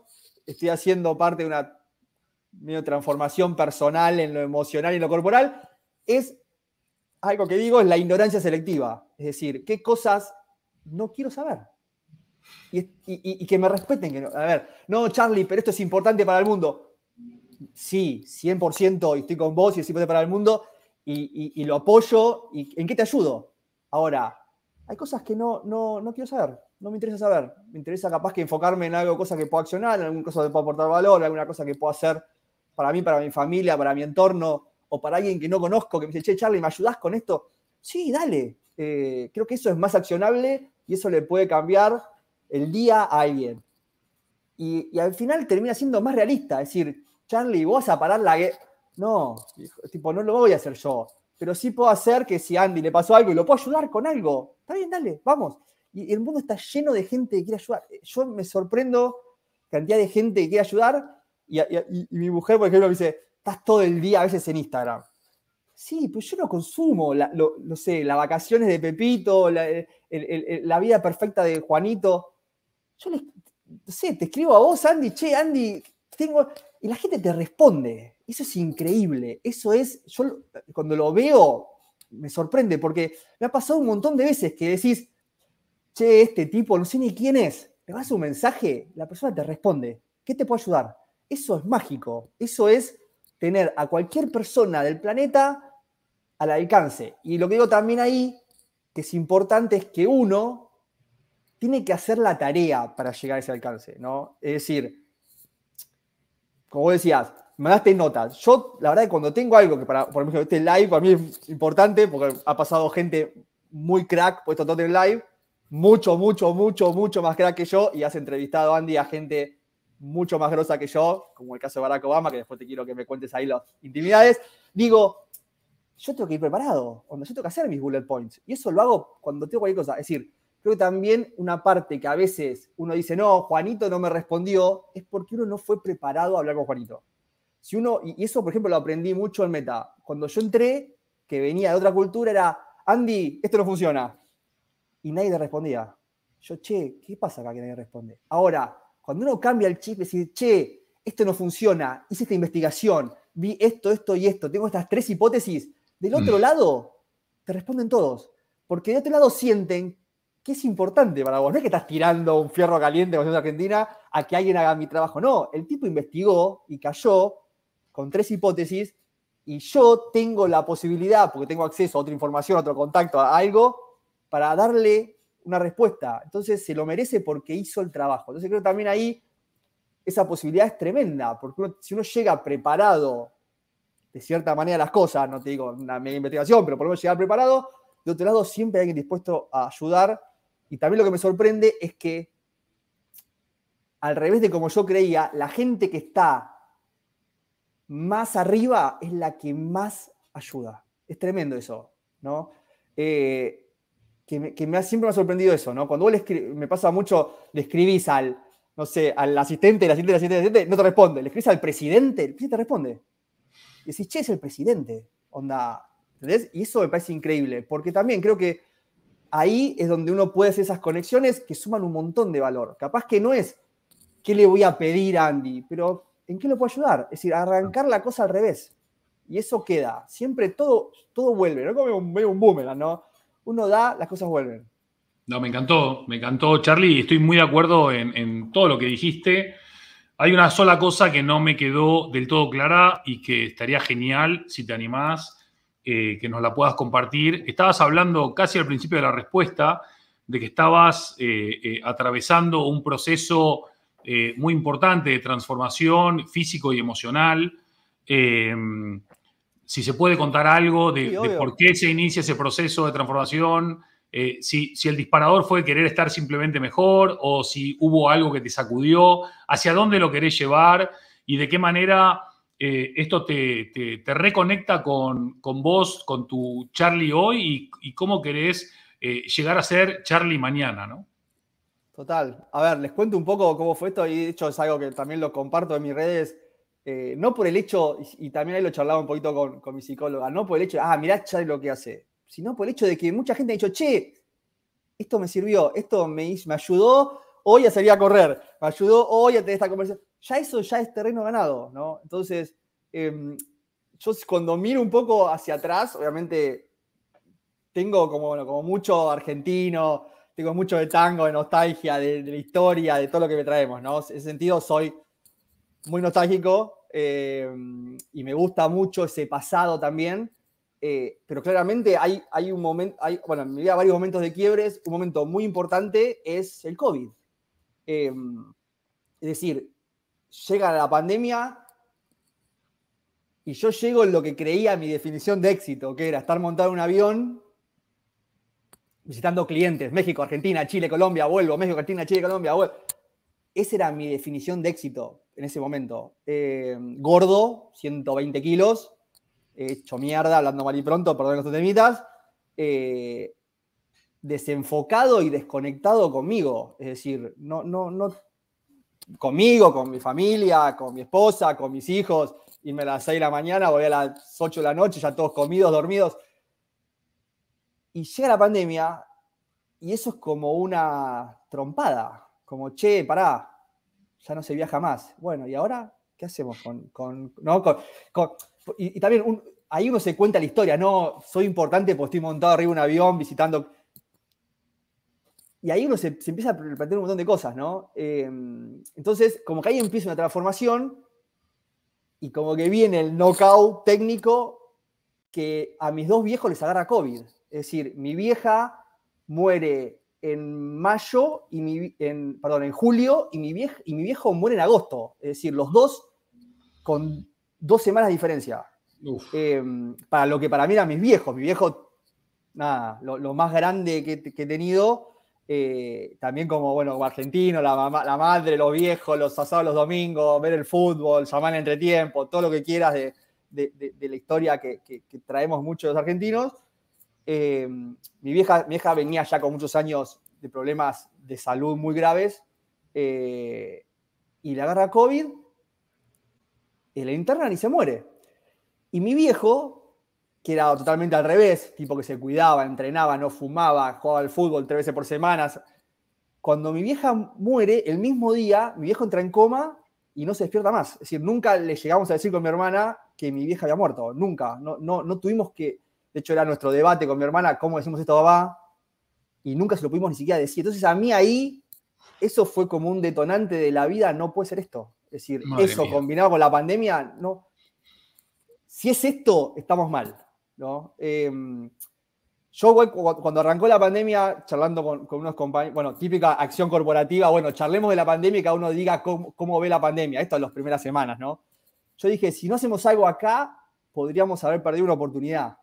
estoy haciendo parte de una medio transformación personal en lo emocional y en lo corporal, es algo que digo, es la ignorancia selectiva. Es decir, qué cosas no quiero saber. Y, y, y que me respeten. Que a ver, no, Charlie, pero esto es importante para el mundo. Sí, 100%, y estoy con vos y es importante para el mundo, y, lo apoyo y en qué te ayudo. Ahora, hay cosas que no, no, quiero saber, no me interesa saber. Me interesa capaz que enfocarme en algo, cosa que puedo accionar, en alguna cosa que pueda aportar valor, alguna cosa que pueda hacer para mí, para mi familia, para mi entorno, o para alguien que no conozco, que me dice, che, Charlie, ¿me ayudás con esto? Sí, dale. Eh, creo que eso es más accionable y eso le puede cambiar el día a alguien. Y, al final termina siendo más realista, es decir, Charlie, vos a parar la no, tipo, no lo voy a hacer yo, pero sí puedo hacer que si Andy le pasó algo y lo puedo ayudar con algo, está bien, dale, vamos. Y el mundo está lleno de gente que quiere ayudar. Eh, yo me sorprendo cantidad de gente que quiere ayudar y, mi mujer, por ejemplo, me dice, estás todo el día a veces en Instagram. Sí, pero yo no consumo, lo, no sé, las vacaciones de Pepito, la, vida perfecta de Juanito. Yo les, no sé, te escribo a vos, Andy, che, Andy, tengo... Y la gente te responde. Eso es increíble. Eso es, yo cuando lo veo, me sorprende, porque me ha pasado un montón de veces que decís, che, este tipo, no sé ni quién es, le vas un mensaje, la persona te responde, ¿qué te puedo ayudar? Eso es mágico, eso es tener a cualquier persona del planeta al alcance. Y lo que digo también ahí, que es importante, es que uno tiene que hacer la tarea para llegar a ese alcance, ¿no? Es decir, como decías, mandaste notas. Yo, la verdad, cuando tengo algo que para, por ejemplo, este live para mí es importante, porque ha pasado gente muy crack puesto todo en live, mucho, mucho, mucho, mucho más crack que yo, y has entrevistado, Andy, a gente mucho más grosa que yo, como el caso de Barack Obama, que después te quiero que me cuentes ahí las intimidades. Digo, yo tengo que ir preparado, cuando yo tengo que hacer mis bullet points, y eso lo hago cuando tengo cualquier cosa. Es decir, creo que también una parte que a veces uno dice, no, Juanito no me respondió, es porque uno no fue preparado a hablar con Juanito uno, y eso, por ejemplo, lo aprendí mucho en Meta. Cuando yo entré, que venía de otra cultura, era, Andy, esto no funciona. Y nadie te respondía. Yo, che, ¿qué pasa acá que nadie responde? Ahora, cuando uno cambia el chip, y dice che, esto no funciona, hice esta investigación, vi esto, esto y esto, tengo estas tres hipótesis, del otro mm. lado te responden todos. Porque de otro lado sienten que es importante para vos. No es que estás tirando un fierro caliente con Argentina a que alguien haga mi trabajo. No, el tipo investigó y cayó con tres hipótesis y yo tengo la posibilidad, porque tengo acceso a otra información, a otro contacto, a algo, para darle una respuesta. Entonces se lo merece porque hizo el trabajo. Entonces creo que también ahí esa posibilidad es tremenda, porque si uno llega preparado de cierta manera las cosas, no te digo una mega investigación, pero por lo menos llegar preparado, de otro lado siempre hay alguien dispuesto a ayudar. Y también lo que me sorprende es que, al revés de como yo creía, la gente que está más arriba es la que más ayuda. Es tremendo eso, ¿no? Eh, que, siempre me ha sorprendido eso, ¿no? Cuando vos me pasa mucho, le escribís al, no sé, al asistente, el asistente, el asistente, asistente, no te responde. Le escribís al presidente, el presidente te responde. Y decís, che, es el presidente. Onda, ¿entendés? Y eso me parece increíble, porque también creo que ahí es donde uno puede hacer esas conexiones que suman un montón de valor. Capaz que no es, ¿qué le voy a pedir a Andy? Pero ¿en qué lo puedo ayudar? Es decir, arrancar la cosa al revés. Y eso queda. Siempre todo, todo vuelve. No como un, un boomerang, ¿no? Uno da, las cosas vuelven. No, me encantó, me encantó, Charlie, y estoy muy de acuerdo en, todo lo que dijiste. Hay una sola cosa que no me quedó del todo clara y que estaría genial si te animás eh, que nos la puedas compartir. Estabas hablando casi al principio de la respuesta de que estabas eh, eh, atravesando un proceso eh, muy importante de transformación físico y emocional. Eh, si se puede contar algo de, por qué se inicia ese proceso de transformación, eh, si, el disparador fue querer estar simplemente mejor o si hubo algo que te sacudió, hacia dónde lo querés llevar y de qué manera esto te, reconecta con, vos, con tu Charlie hoy y, cómo querés llegar a ser Charlie mañana, ¿no? Total. A ver, les cuento un poco cómo fue esto y de hecho es algo que también lo comparto en mis redes. Eh, no por el hecho, y, también ahí lo charlaba un poquito con, mi psicóloga, no por el hecho de, ah, mirá Charlie lo que hace, sino por el hecho de que mucha gente ha dicho, che, esto me sirvió, esto me, me ayudó hoy a salir a correr, me ayudó hoy a tener esta conversación. Ya eso ya es terreno ganado, ¿no? Entonces, em, yo cuando miro un poco hacia atrás, obviamente tengo como, como mucho argentino, tengo mucho de tango, de nostalgia, de, la historia, de todo lo que me traemos, ¿no? En ese sentido soy muy nostálgico eh, y me gusta mucho ese pasado también, eh, pero claramente hay, hay un momento, hay, bueno, en vida varios momentos de quiebres, un momento muy importante es el COVID. Eh, es decir, llega la pandemia y yo llego en lo que creía mi definición de éxito, que era estar montado en un avión visitando clientes, México, Argentina, Chile, Colombia, vuelvo, México, Argentina, Chile, Colombia, vuelvo. Esa era mi definición de éxito en ese momento. Eh, gordo, 120 kilos, eh, hecho mierda, hablando mal y pronto, perdón los temitas, eh, desenfocado y desconectado conmigo. Es decir, no, no, no, conmigo, con mi familia, con mi esposa, con mis hijos, y me las 6 de la mañana, voy a las 8 de la noche, ya todos comidos, dormidos. Y llega la pandemia y eso es como una trompada, como, che, pará, ya no se viaja más. Bueno, ¿y ahora qué hacemos con... y, también ahí uno se cuenta la historia, no, soy importante porque estoy montado arriba de un avión visitando... Y ahí uno se, empieza a plantear un montón de cosas, ¿no? Em, entonces, como que ahí empieza una transformación y como que viene el knockout técnico que a mis dos viejos les agarra COVID. Es decir, mi vieja muere en mayo y mi, perdón, en julio y mi, viejo muere en agosto. Es decir, los dos con dos semanas de diferencia. Em, para lo que para mí eran mis viejos. Mi viejo, nada, lo, más grande que, he tenido, eh, también como, bueno, argentino, la, madre, los viejos, los asados los domingos, ver el fútbol, llamar en entretiempo, todo lo que quieras de, la historia que, que traemos muchos argentinos. Eh, mi, vieja, mi vieja venía ya con muchos años de problemas de salud muy graves eh, y la agarra COVID, y la internan y se muere. Y mi viejo, que era totalmente al revés, tipo que se cuidaba, entrenaba, no fumaba, jugaba al fútbol tres veces por semana, cuando mi vieja muere, el mismo día, mi viejo entra en coma y no se despierta más. Es decir, nunca le llegamos a decir con mi hermana que mi vieja había muerto, nunca. No, no, no tuvimos que de hecho, era nuestro debate con mi hermana, ¿cómo decimos esto, papá? Y nunca se lo pudimos ni siquiera decir. Entonces, a mí ahí, eso fue como un detonante de la vida, no puede ser esto. Es decir, eso combinado con la pandemia, no. Si es esto, estamos mal. ¿no? Em, yo cuando arrancó la pandemia, charlando con, unos compañeros, bueno, típica acción corporativa, bueno, charlemos de la pandemia y cada uno diga cómo, cómo, ve la pandemia, esto en las primeras semanas, ¿no? Yo dije, si no hacemos algo acá, podríamos haber perdido una oportunidad.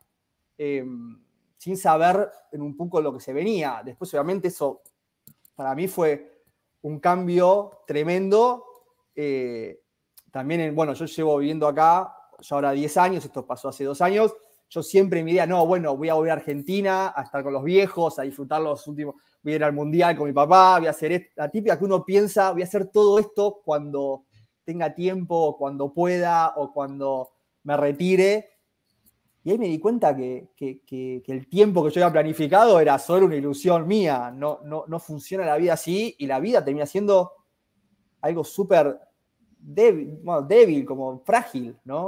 Em, sin saber en un poco lo que se venía. Después, obviamente, eso para mí fue un cambio tremendo. Eh, también, bueno, yo llevo viviendo acá ya ahora 10 años, esto pasó hace dos años. Yo siempre mi idea, no, bueno, voy a volver a Argentina, a estar con los viejos, a disfrutar los últimos, voy a ir al mundial con mi papá, voy a hacer esto. la típica que uno piensa, voy a hacer todo esto cuando tenga tiempo, cuando pueda, o cuando me retire. Y ahí me di cuenta que, el tiempo que yo había planificado era solo una ilusión mía. No, no, funciona la vida así y la vida termina siendo algo súper débil, débil, como frágil, ¿no?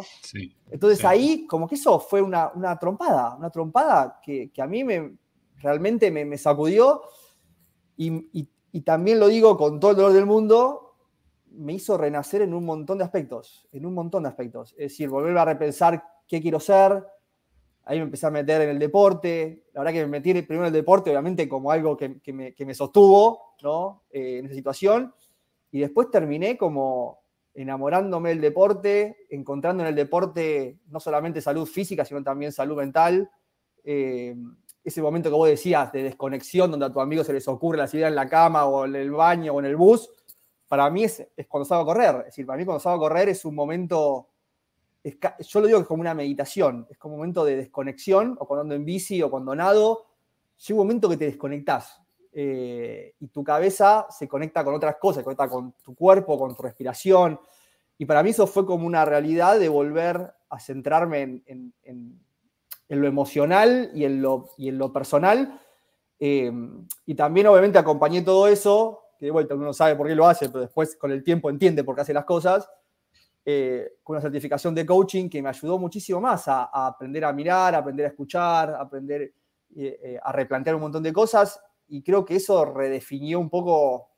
Entonces ahí, como que eso fue una, trompada, una trompada que, a mí me, realmente me, sacudió y, también lo digo con todo el dolor del mundo, me hizo renacer en un montón de aspectos, en un montón de aspectos. Es decir, volver a repensar qué quiero ser, ahí me empecé a meter en el deporte. La verdad que me metí primero en el deporte, obviamente, como algo que, me, sostuvo ¿no? Eh, en esa situación. Y después terminé como enamorándome del deporte, encontrando en el deporte no solamente salud física, sino también salud mental. Eh, ese momento que vos decías de desconexión, donde a tu amigo se les ocurre la idea en la cama o en el baño o en el bus, para mí es, cuando salgo a correr. Es decir, para mí cuando salgo a correr es un momento yo lo digo que es como una meditación, es como un momento de desconexión, o cuando ando en bici o cuando nado, llega un momento que te desconectas eh, y tu cabeza se conecta con otras cosas, conecta con tu cuerpo, con tu respiración. Y para mí eso fue como una realidad de volver a centrarme en, lo emocional y en lo, y lo personal. Eh, y también obviamente acompañé todo eso, que de vuelta uno sabe por qué lo hace, pero después con el tiempo entiende por qué hace las cosas, eh, con una certificación de coaching que me ayudó muchísimo más a, aprender a mirar, a aprender a escuchar, a aprender eh, eh, a replantear un montón de cosas y creo que eso redefinió un poco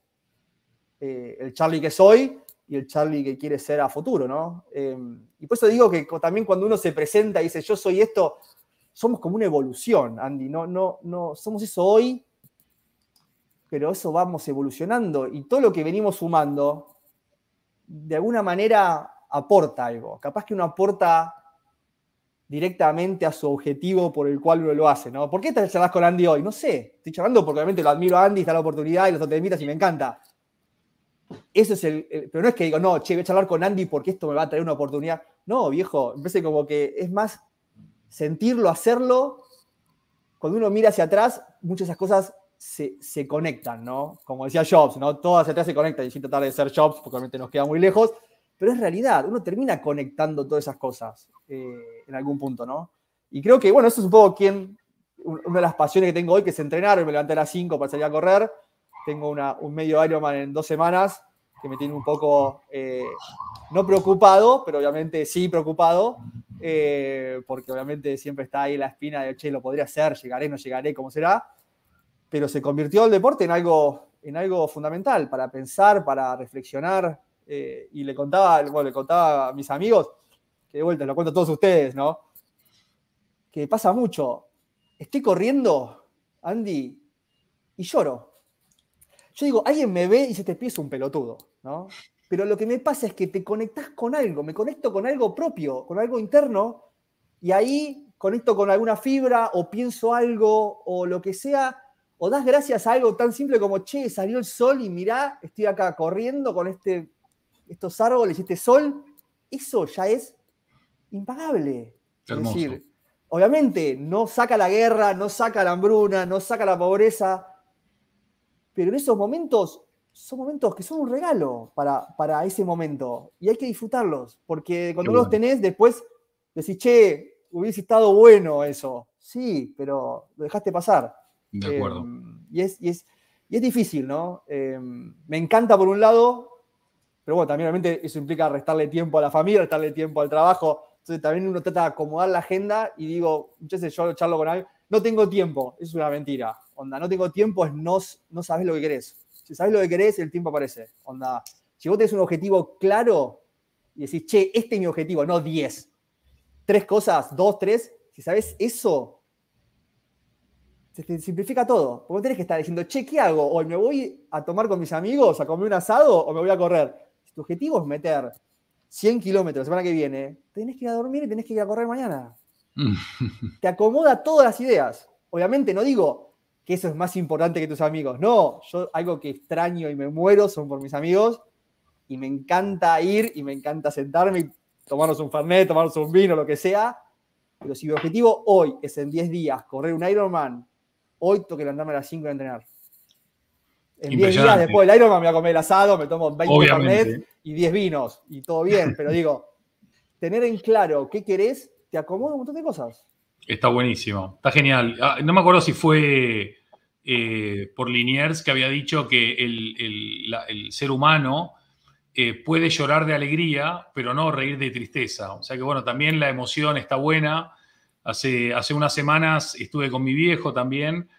el Charlie que soy y el Charlie que quiere ser a futuro, ¿no? Em, y por eso digo que también cuando uno se presenta y dice yo soy esto, somos como una evolución, Andy, no, no, no, somos eso hoy, pero eso vamos evolucionando y todo lo que venimos sumando, de alguna manera aporta algo. Capaz que uno aporta directamente a su objetivo por el cual uno lo hace, ¿no? ¿Por qué estás charlando con Andy hoy? No sé, estoy charlando porque obviamente lo admiro a Andy, está la oportunidad y los invitas y me encanta. Eso es el, Pero no es que digo, no, che, voy a charlar con Andy porque esto me va a traer una oportunidad. No, viejo, me parece como que es más sentirlo, hacerlo. Cuando uno mira hacia atrás, muchas de esas cosas se, conectan, ¿no? Como decía Jobs, ¿no? Todas hacia atrás se conecta Y sin tratar de ser Jobs, porque obviamente nos queda muy lejos, pero es realidad, uno termina conectando todas esas cosas eh, en algún punto, ¿no? Y creo que, bueno, eso es un poco quien, una de las pasiones que tengo hoy, que es entrenar, me levanté a las 5 para salir a correr, tengo una, un medio Ironman en dos semanas, que me tiene un poco, eh, no preocupado, pero obviamente sí preocupado, eh, porque obviamente siempre está ahí la espina de, che, lo podría hacer, llegaré, no llegaré, cómo será, pero se convirtió el deporte en algo, en algo fundamental para pensar, para reflexionar, eh, y le contaba, bueno, le contaba a mis amigos, que de vuelta lo cuento a todos ustedes, ¿no? Que pasa mucho. Estoy corriendo, Andy, y lloro. Yo digo, alguien me ve y se te pisa un pelotudo, ¿no? Pero lo que me pasa es que te conectas con algo, me conecto con algo propio, con algo interno, y ahí conecto con alguna fibra o pienso algo o lo que sea, o das gracias a algo tan simple como, che, salió el sol y mirá, estoy acá corriendo con este estos árboles y este sol, eso ya es impagable. Es decir, obviamente no saca la guerra, no saca la hambruna, no saca la pobreza, pero en esos momentos son momentos que son un regalo para, para ese momento y hay que disfrutarlos, porque cuando los tenés después decís, che, hubiese estado bueno eso. Sí, pero lo dejaste pasar. De acuerdo. Em, y, es, es, es difícil, ¿no? Em, me encanta por un lado pero bueno, también realmente eso implica restarle tiempo a la familia, restarle tiempo al trabajo. Entonces también uno trata de acomodar la agenda y digo, muchas veces yo charlo con alguien, no tengo tiempo, es una mentira. Onda, no tengo tiempo es no, no sabes lo que querés. Si sabes lo que querés, el tiempo aparece. Onda, si vos tenés un objetivo claro y decís, che, este es mi objetivo, no 10. Tres cosas, dos, tres, si sabes eso, se simplifica todo. Porque tenés que estar diciendo, che, ¿qué hago? O me voy a tomar con mis amigos, a comer un asado, o me voy a correr objetivo es meter 100 kilómetros la semana que viene, tenés que ir a dormir y tenés que ir a correr mañana. [laughs] Te acomoda todas las ideas. Obviamente no digo que eso es más importante que tus amigos. No, yo algo que extraño y me muero son por mis amigos y me encanta ir y me encanta sentarme y tomarnos un fernet, tomarnos un vino, lo que sea. Pero si mi objetivo hoy es en 10 días correr un Ironman, hoy tengo que levantarme a las 5 de entrenar. En 10 días después del Ironman me voy a comer el asado, me tomo 20 carnet y 10 vinos y todo bien, [laughs] pero digo, tener en claro qué querés te acomoda un montón de cosas. Está buenísimo, está genial. Ah, no me acuerdo si fue eh, por Liniers que había dicho que el, ser humano eh, puede llorar de alegría, pero no reír de tristeza. O sea que bueno, también la emoción está buena. Hace, hace unas semanas estuve con mi viejo también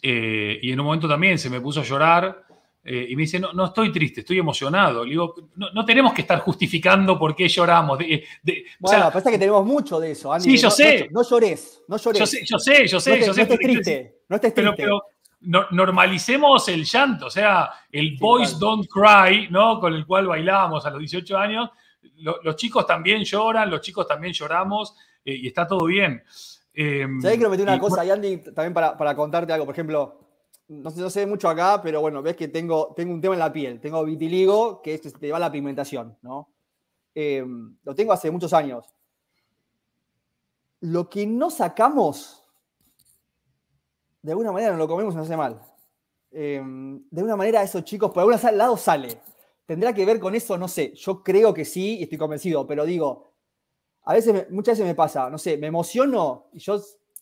eh, y en un momento también se me puso a llorar eh, y me dice, no, no estoy triste, estoy emocionado. Le digo, no, no tenemos que estar justificando por qué lloramos. De, eh, bueno, o sea, pasa que tenemos mucho de eso, Sí, yo no, sé. No, llores, no llores. Yo sé, yo sé, yo sé. No, estés triste, no estés triste. Pero, normalicemos el llanto, o sea, el Boys Don't Cry, ¿no? Con el cual bailábamos a los 18 años. los chicos también lloran, los chicos también lloramos y está todo bien. Eh, que nos metí una cosa, Andy, también para, contarte algo? Por ejemplo, no sé, no sé mucho acá, pero bueno, ves que tengo, un tema en la piel. Tengo vitiligo, que es, que este, te va la pigmentación, ¿no? Em, lo tengo hace muchos años. Lo que no sacamos, de alguna manera no lo comemos y hace mal. Em, de alguna manera, esos chicos, por algún lado sale. ¿Tendrá que ver con eso? No sé. Yo creo que sí estoy convencido, pero digo, a veces, muchas veces me pasa, no sé, me emociono y yo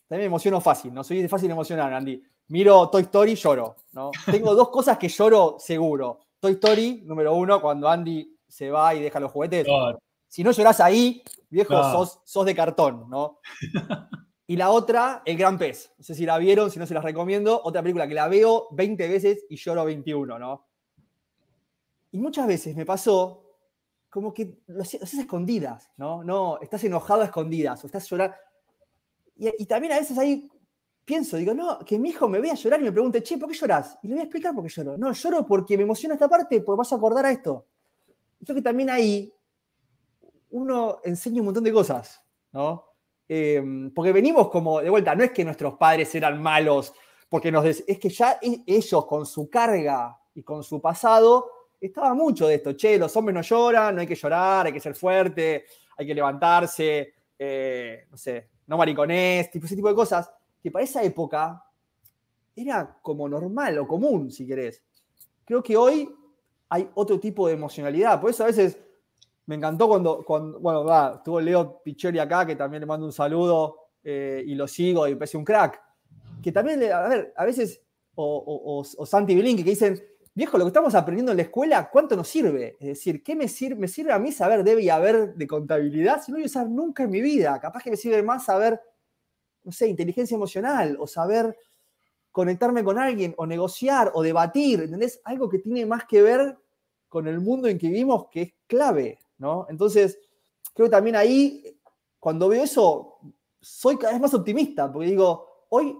también me emociono fácil, no soy de fácil emocionar, Andy. Miro Toy Story, lloro, ¿no? Tengo dos cosas que lloro seguro. Toy Story, número uno, cuando Andy se va y deja los juguetes. Si no lloras ahí, viejo, sos, sos de cartón, ¿no? [laughs] Y la otra, El Gran Pez. No sé si la vieron, si no se las recomiendo. Otra película que la veo 20 veces y lloro 21, ¿no? Y muchas veces me pasó como que lo haces escondidas, ¿no? No, estás enojado a escondidas o estás llorando. Y, también a veces ahí pienso, digo, no, que mi hijo me vea llorar y me pregunte, che, ¿por qué lloras? Y le voy a explicar por qué lloro. No, lloro porque me emociona esta parte, porque vas a acordar a esto. Yo que también ahí uno enseña un montón de cosas, ¿no? Em, porque venimos como, de vuelta, no es que nuestros padres eran malos, porque nos es que ya e, ellos con su carga y con su pasado estaba mucho de esto, che, los hombres no lloran, no hay que llorar, hay que ser fuerte, hay que levantarse, eh, no sé, no maricones, tipo, ese tipo de cosas, que para esa época era como normal o común, si querés. Creo que hoy hay otro tipo de emocionalidad, por eso a veces me encantó cuando, bueno, va, estuvo Leo Piccioli acá, que también le mando un saludo eh, y lo sigo y parece un crack, que también, a ver, a veces, o, o, o, Santi Blinke, que dicen, viejo, lo que estamos aprendiendo en la escuela, ¿cuánto nos sirve? Es decir, ¿qué me sirve? ¿Me sirve a mí saber debe y haber de contabilidad si no voy a usar nunca en mi vida? Capaz que me sirve más saber, no sé, inteligencia emocional o saber conectarme con alguien o negociar o debatir, ¿entendés? Algo que tiene más que ver con el mundo en que vivimos que es clave, ¿no? Entonces, creo que también ahí, cuando veo eso, soy cada vez más optimista, porque digo, hoy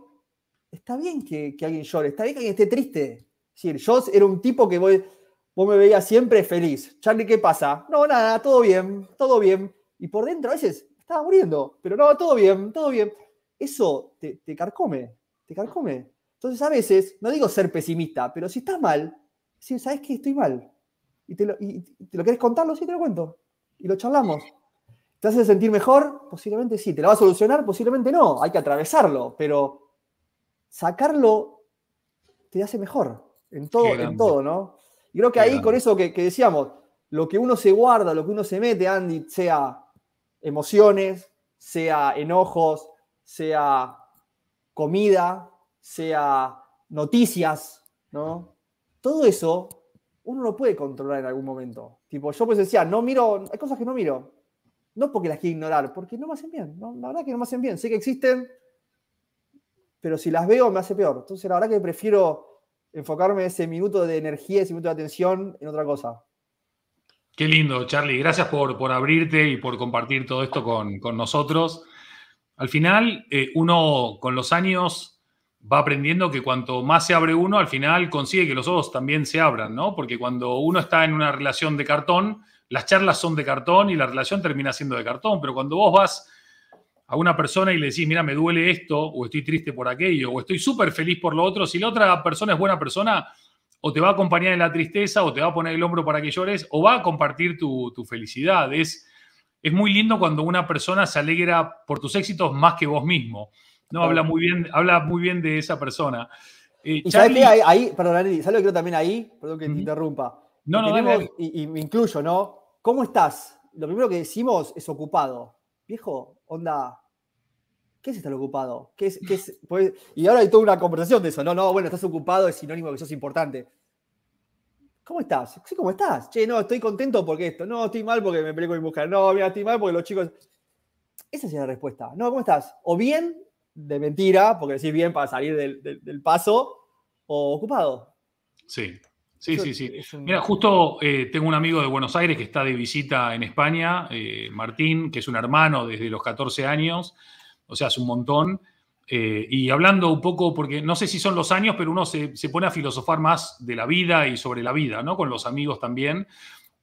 está bien que, que alguien llore, está bien que alguien esté triste, es decir, yo era un tipo que vos me veías siempre feliz. Charlie, ¿qué pasa? No, nada, todo bien, todo bien. Y por dentro a veces estaba muriendo, pero no, todo bien, todo bien. Eso te, te carcome, te carcome. Entonces a veces, no digo ser pesimista, pero si estás mal, si sabes que estoy mal y te lo, y te lo querés contarlo, sí te lo cuento. Y lo charlamos. ¿Te hace sentir mejor? Posiblemente sí. ¿Te la va a solucionar? Posiblemente no. Hay que atravesarlo, pero sacarlo te hace mejor. En todo, en todo, ¿no? Y creo que ahí, con eso que, decíamos, lo que uno se guarda, lo que uno se mete, Andy, sea emociones, sea enojos, sea comida, sea noticias, ¿no? Todo eso uno lo puede controlar en algún momento. Tipo, yo pues decía, no miro, hay cosas que no miro. No porque las quiero ignorar, porque no me hacen bien. La verdad que no me hacen bien. Sé que existen, pero si las veo me hace peor. Entonces, la verdad que prefiero enfocarme ese minuto de energía, ese minuto de atención en otra cosa. Qué lindo, Charlie. Gracias por, por abrirte y por compartir todo esto con, nosotros. Al final, eh, uno con los años va aprendiendo que cuanto más se abre uno, al final consigue que los otros también se abran, ¿no? Porque cuando uno está en una relación de cartón, las charlas son de cartón y la relación termina siendo de cartón, pero cuando vos vas a una persona y le decís, mira, me duele esto, o estoy triste por aquello, o estoy súper feliz por lo otro, si la otra persona es buena persona, o te va a acompañar en la tristeza, o te va a poner el hombro para que llores, o va a compartir tu, felicidad. Es, muy lindo cuando una persona se alegra por tus éxitos más que vos mismo. No, habla muy bien, habla muy bien de esa persona. Eh, y Ahí, perdón, creo también ahí? Perdón que te interrumpa. No, no, no y me incluyo, ¿no? ¿Cómo estás? Lo primero que decimos es ocupado viejo, onda, ¿qué es estar ocupado? ¿Qué [laughs] pues, y ahora hay toda una conversación de eso, no, no, bueno, estás ocupado es sinónimo de que sos importante. ¿Cómo estás? Sí, ¿cómo estás? Che, no, estoy contento porque esto. No, estoy mal porque me peleé con mi mujer. No, mira, estoy mal porque los chicos. Esa sería la respuesta. No, ¿cómo estás? O bien, de mentira, porque decís bien para salir del, del paso, o ocupado. Sí. Sí, sí, sí. Mira, justo eh, tengo un amigo de Buenos Aires que está de visita en España, eh, Martín, que es un hermano desde los 14 años, o sea, hace un montón. Eh, y hablando un poco, porque no sé si son los años, pero uno se, se, pone a filosofar más de la vida y sobre la vida, ¿no? Con los amigos también.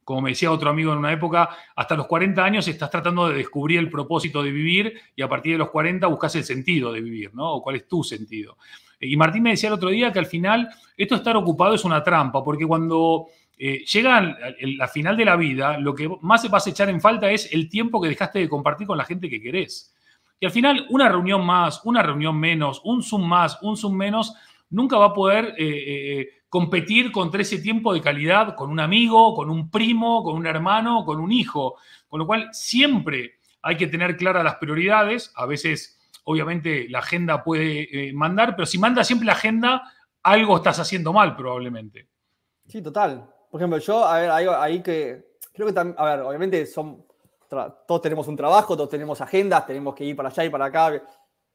Como me decía otro amigo en una época, hasta los 40 años estás tratando de descubrir el propósito de vivir y a partir de los 40 buscas el sentido de vivir, ¿no? O cuál es tu sentido. Y Martín me decía el otro día que al final esto de estar ocupado es una trampa, porque cuando eh, llega la final de la vida, lo que más se vas a echar en falta es el tiempo que dejaste de compartir con la gente que querés. Y al final, una reunión más, una reunión menos, un Zoom más, un Zoom menos, nunca va a poder eh, eh, competir contra ese tiempo de calidad con un amigo, con un primo, con un hermano, con un hijo. Con lo cual, siempre hay que tener claras las prioridades. A veces obviamente la agenda puede eh, mandar, pero si manda siempre la agenda, algo estás haciendo mal probablemente. Sí, total. Por ejemplo, yo, a ver, ahí, que, creo que también, a ver, obviamente son, todos tenemos un trabajo, todos tenemos agendas, tenemos que ir para allá y para acá.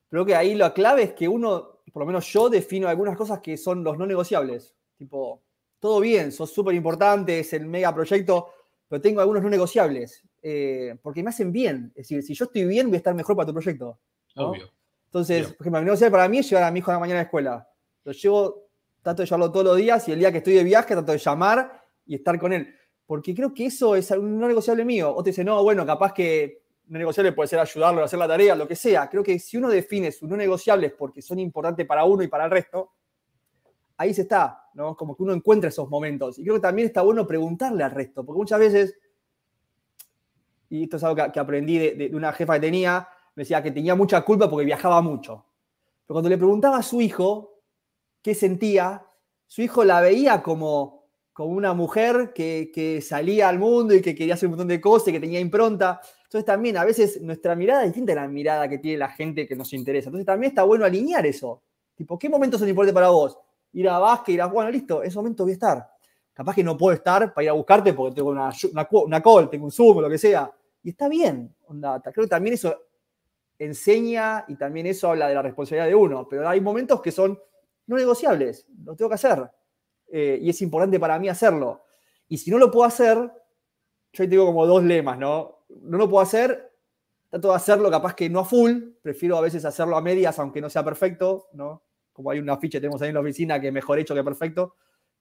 Creo que ahí la clave es que uno, por lo menos yo defino algunas cosas que son los no negociables. Tipo, todo bien, sos súper importante, es el mega proyecto, pero tengo algunos no negociables. Eh, porque me hacen bien. Es decir, si yo estoy bien, voy a estar mejor para tu proyecto. Obvio. Entonces, por ejemplo, para mí es llevar a mi hijo a la mañana a escuela. Lo llevo, trato de llevarlo todos los días y el día que estoy de viaje trato de llamar y estar con él. Porque creo que eso es un no negociable mío. O te dice, no, bueno, capaz que no negociable puede ser ayudarlo a hacer la tarea, lo que sea. Creo que si uno define sus no negociables porque son importantes para uno y para el resto, ahí se está, ¿no? Como que uno encuentra esos momentos. Y creo que también está bueno preguntarle al resto, porque muchas veces, y esto es algo que, aprendí de una jefa que tenía, me decía que tenía mucha culpa porque viajaba mucho. Pero cuando le preguntaba a su hijo qué sentía, su hijo la veía como, como una mujer que, salía al mundo y que quería hacer un montón de cosas y que tenía impronta. Entonces también a veces nuestra mirada es distinta a la mirada que tiene la gente que nos interesa. Entonces también está bueno alinear eso. Tipo, ¿qué momentos son importantes para vos? Ir a Vázquez, ir a... Bueno, listo, en ese momento voy a estar. Capaz que no puedo estar para ir a buscarte porque tengo una, una, call, tengo un Zoom o lo que sea. Y está bien, onda. Creo que también eso enseña y también eso habla de la responsabilidad de uno, pero hay momentos que son no negociables, lo tengo que hacer eh, y es importante para mí hacerlo. Y si no lo puedo hacer, yo ahí tengo como dos lemas, ¿no? No lo puedo hacer, trato de hacerlo capaz que no a full, prefiero a veces hacerlo a medias aunque no sea perfecto, ¿no? Como hay una ficha que tenemos ahí en la oficina que mejor hecho que perfecto.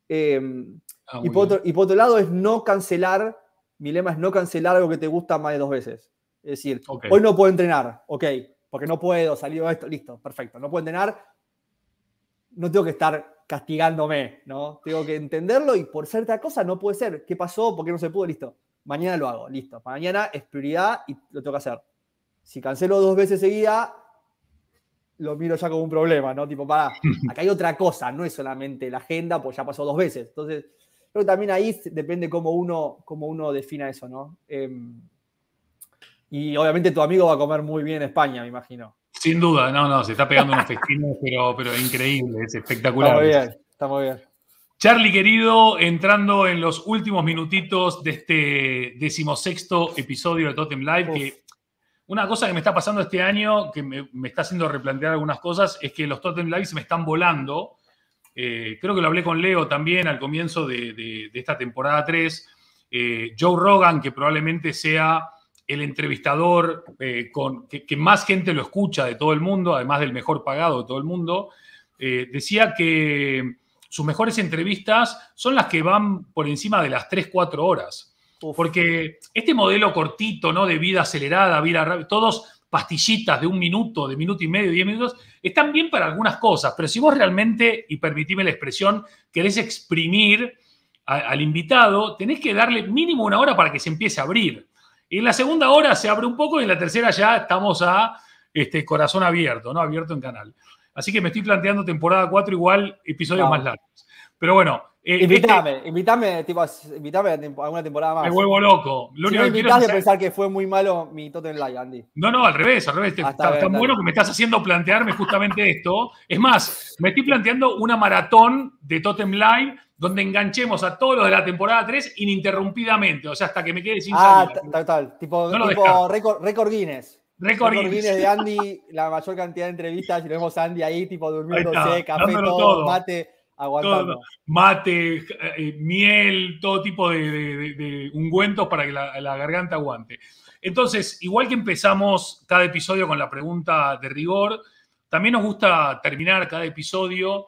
Em, ah, y por otro lado es no cancelar, mi lema es no cancelar algo que te gusta más de dos veces. Es decir, hoy no puedo entrenar, ok, porque no puedo, de esto, listo, perfecto, no puedo entrenar, no tengo que estar castigándome, ¿no? Tengo que entenderlo y por cierta cosa no puede ser. ¿Qué pasó? ¿Por qué no se pudo? Listo. Mañana lo hago, listo. Mañana es prioridad y lo tengo que hacer. Si cancelo dos veces seguida, lo miro ya como un problema, ¿no? Tipo, para, [laughs] acá hay otra cosa, no es solamente la agenda, pues ya pasó dos veces. Entonces, creo que también ahí depende cómo uno, cómo uno defina eso, ¿no? Em, y obviamente tu amigo va a comer muy bien en España, me imagino. Sin duda, no, no, se está pegando unos festines, [laughs] pero, pero increíble, es espectacular. Está bien, está muy bien. Charlie, querido, entrando en los últimos minutitos de este decimosexto episodio de Totem Live, que una cosa que me está pasando este año, que me, está haciendo replantear algunas cosas, es que los Totem Live se me están volando. Eh, creo que lo hablé con Leo también al comienzo de, esta temporada 3. Eh, Joe Rogan, que probablemente sea el entrevistador eh, que, más gente lo escucha de todo el mundo, además del mejor pagado de todo el mundo, eh, decía que sus mejores entrevistas son las que van por encima de las 3-4 horas. Porque este modelo cortito, ¿no? De vida acelerada, vida rápida, todos pastillitas de un minuto, de minuto y medio, 10 minutos, están bien para algunas cosas, pero si vos realmente, y permitime la expresión, querés exprimir al invitado, tenés que darle mínimo una hora para que se empiece a abrir. Y en la segunda hora se abre un poco y en la tercera ya estamos a este, corazón abierto, ¿no? Abierto en canal. Así que me estoy planteando temporada 4 igual, episodios más largos. Pero bueno. Eh, este invítame, invítame, tipo, a una temporada más. Me vuelvo loco. Lo único que quiero... pensar que fue muy malo mi Totem Live, Andy. No, no, al revés, al revés. Ah, está, tan bueno que me estás haciendo plantearme justamente esto. Es más, me estoy planteando una maratón de Totem Live donde enganchemos a todos los de la temporada 3 ininterrumpidamente, o sea, hasta que me quede sin ah, total, tipo, tipo récord, Guinness. Récord Guinness. de Andy, [laughs] la mayor cantidad de entrevistas, y lo vemos a Andy ahí, tipo, durmiéndose, café, todo, mate, aguantando. mate, eh, eh, miel, todo tipo de, ungüentos para que la garganta aguante. Entonces, igual que empezamos cada episodio con la pregunta de rigor, también nos gusta terminar cada episodio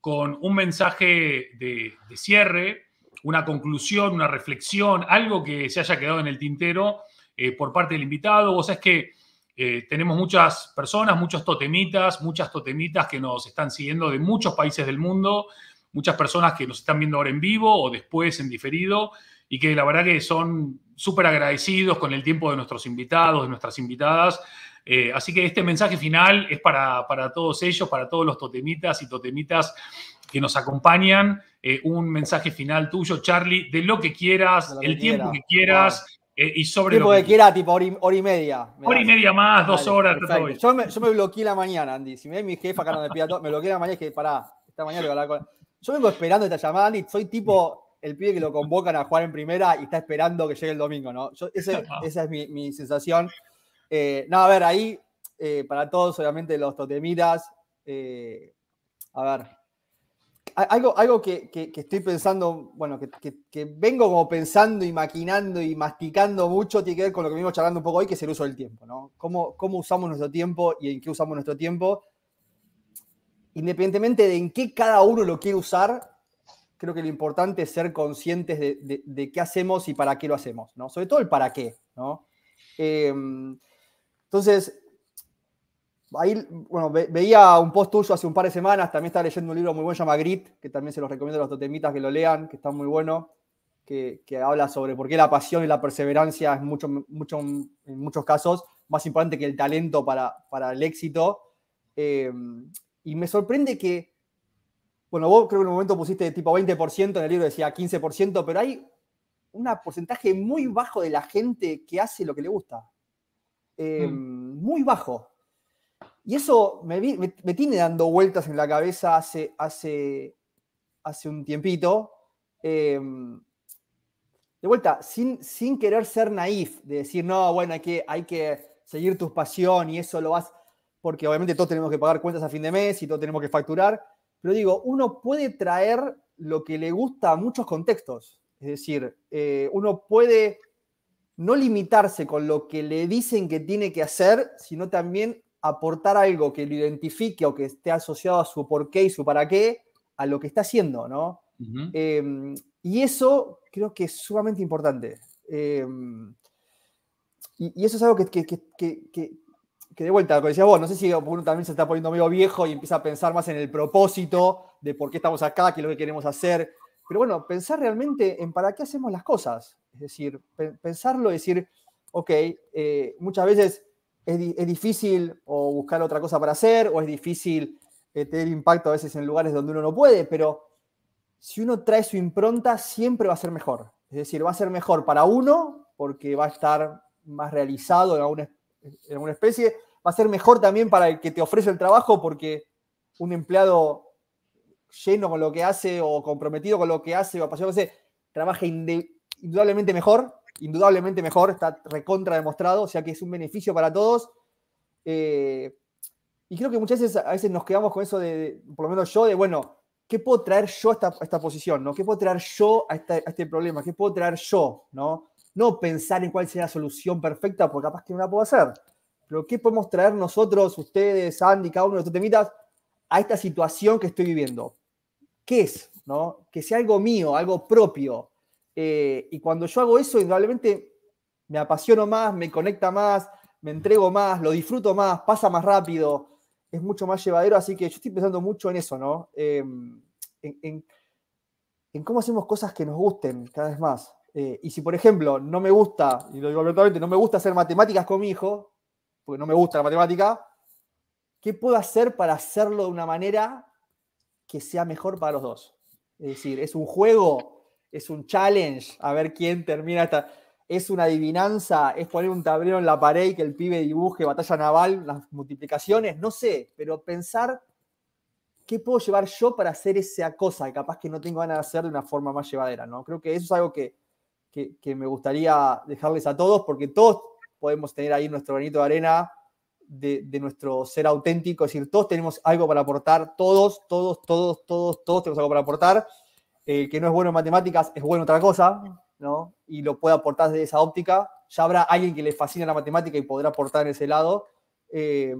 con un mensaje de, cierre, una conclusión, una reflexión, algo que se haya quedado en el tintero eh, por parte del invitado. Vos es que eh, tenemos muchas personas, muchos totemitas, muchas totemitas que nos están siguiendo de muchos países del mundo, muchas personas que nos están viendo ahora en vivo o después en diferido y que la verdad que son súper agradecidos con el tiempo de nuestros invitados, de nuestras invitadas eh, así que este mensaje final es para, para, todos ellos, para todos los totemitas y totemitas que nos acompañan. Eh, un mensaje final tuyo, Charlie, de lo que quieras, el tiempo que quieras. Eh, y sobre tiempo lo que, quiera, tipo hora y, media. hora y media más, dos horas. yo, me, bloqueé la mañana, Andy. Si me ve mi jefa acá no me pida todo, me bloqueé la mañana y dije, pará, esta mañana voy a hablar con... Yo vengo esperando esta llamada, Andy. Soy tipo el pibe que lo convocan a jugar en primera y está esperando que llegue el domingo, ¿no? [laughs] esa es mi, sensación. Eh, no, a ver, ahí eh, para todos, obviamente, los totemitas. Eh, a ver, algo, algo que, estoy pensando, bueno, que, vengo como pensando y maquinando y masticando mucho, tiene que ver con lo que venimos charlando un poco hoy, que es el uso del tiempo, ¿no? Cómo, usamos nuestro tiempo y en qué usamos nuestro tiempo. Independientemente de en qué cada uno lo quiere usar, creo que lo importante es ser conscientes de, qué hacemos y para qué lo hacemos, ¿no? Sobre todo el para qué, ¿no? Em, entonces, ahí, bueno, veía un post tuyo hace un par de semanas, también estaba leyendo un libro muy bueno llamado Grit, que también se los recomiendo a los totemitas que lo lean, que está muy bueno, que, habla sobre por qué la pasión y la perseverancia es mucho, mucho, en muchos casos más importante que el talento para, el éxito. Eh, y me sorprende que, bueno, vos creo que en un momento pusiste tipo 20%, en el libro decía 15%, pero hay un porcentaje muy bajo de la gente que hace lo que le gusta. Eh, mm. muy bajo. Y eso me, tiene dando vueltas en la cabeza hace, hace, hace un tiempito. Em, de vuelta, sin, sin querer ser naif, de decir, no, bueno, hay que, hay que seguir tu pasión y eso lo vas, porque obviamente todos tenemos que pagar cuentas a fin de mes y todos tenemos que facturar, pero digo, uno puede traer lo que le gusta a muchos contextos. Es decir, eh, uno puede no limitarse con lo que le dicen que tiene que hacer, sino también aportar algo que lo identifique o que esté asociado a su por qué y su para qué, a lo que está haciendo, ¿no? Em, y eso creo que es sumamente importante. Em, y, eso es algo que, que, que, que que de vuelta, decía vos, no sé si uno también se está poniendo medio viejo y empieza a pensar más en el propósito de por qué estamos acá, qué es lo que queremos hacer. Pero bueno, pensar realmente en para qué hacemos las cosas. Es decir, pensarlo, decir, ok, eh, muchas veces es, difícil o buscar otra cosa para hacer, o es difícil eh, tener impacto a veces en lugares donde uno no puede, pero si uno trae su impronta, siempre va a ser mejor. Es decir, va a ser mejor para uno, porque va a estar más realizado en alguna, en especie, va a ser mejor también para el que te ofrece el trabajo, porque un empleado lleno con lo que hace o comprometido con lo que hace o apasionado pasar lo que hace, trabaja indudablemente mejor, indudablemente mejor, está recontra demostrado, o sea que es un beneficio para todos. Eh, y creo que muchas veces, nos quedamos con eso de, por lo menos yo, de bueno, ¿qué puedo traer yo a esta, posición? ¿no? ¿Qué puedo traer yo este, a, este problema? ¿Qué puedo traer yo? ¿no? no pensar en cuál sea la solución perfecta, porque capaz que no la puedo hacer. Pero ¿qué podemos traer nosotros, ustedes, Andy, cada uno de nuestros temitas, a esta situación que estoy viviendo? ¿Qué es? ¿no? Que sea algo mío, algo propio, eh, y cuando yo hago eso, indudablemente me apasiono más, me conecta más, me entrego más, lo disfruto más, pasa más rápido, es mucho más llevadero. Así que yo estoy pensando mucho en eso, ¿no? Em, en, cómo hacemos cosas que nos gusten cada vez más. Eh, y si, por ejemplo, no me gusta, y lo digo abiertamente, no me gusta hacer matemáticas con mi hijo, porque no me gusta la matemática, ¿qué puedo hacer para hacerlo de una manera que sea mejor para los dos? Es decir, es un juego es un challenge, a ver quién termina esta. Es una adivinanza, es poner un tablero en la pared y que el pibe dibuje batalla naval, las multiplicaciones, no sé, pero pensar qué puedo llevar yo para hacer esa cosa capaz que no tengo ganas de hacer de una forma más llevadera, ¿no? Creo que eso es algo que, me gustaría dejarles a todos, porque todos podemos tener ahí nuestro granito de arena de, de, nuestro ser auténtico, es decir, todos tenemos algo para aportar, todos, todos, todos, todos, todos tenemos algo para aportar eh, que no es bueno en matemáticas es bueno en otra cosa, ¿no? Y lo puede aportar desde esa óptica. Ya habrá alguien que le fascina la matemática y podrá aportar en ese lado. Eh,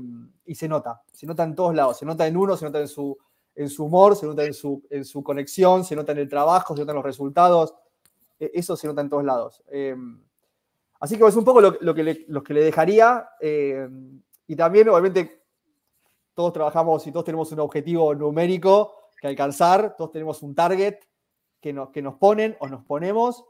y se nota, se nota en todos lados, se nota en uno, se nota en su, en su humor, se nota en su, en su conexión, se nota en el trabajo, se nota en los resultados, e, eso se nota en todos lados. Em, así que es un poco lo, lo, que, le, lo que, le, dejaría, em, y también obviamente todos trabajamos y todos tenemos un objetivo numérico que alcanzar, todos tenemos un target, que, que nos ponen o nos ponemos.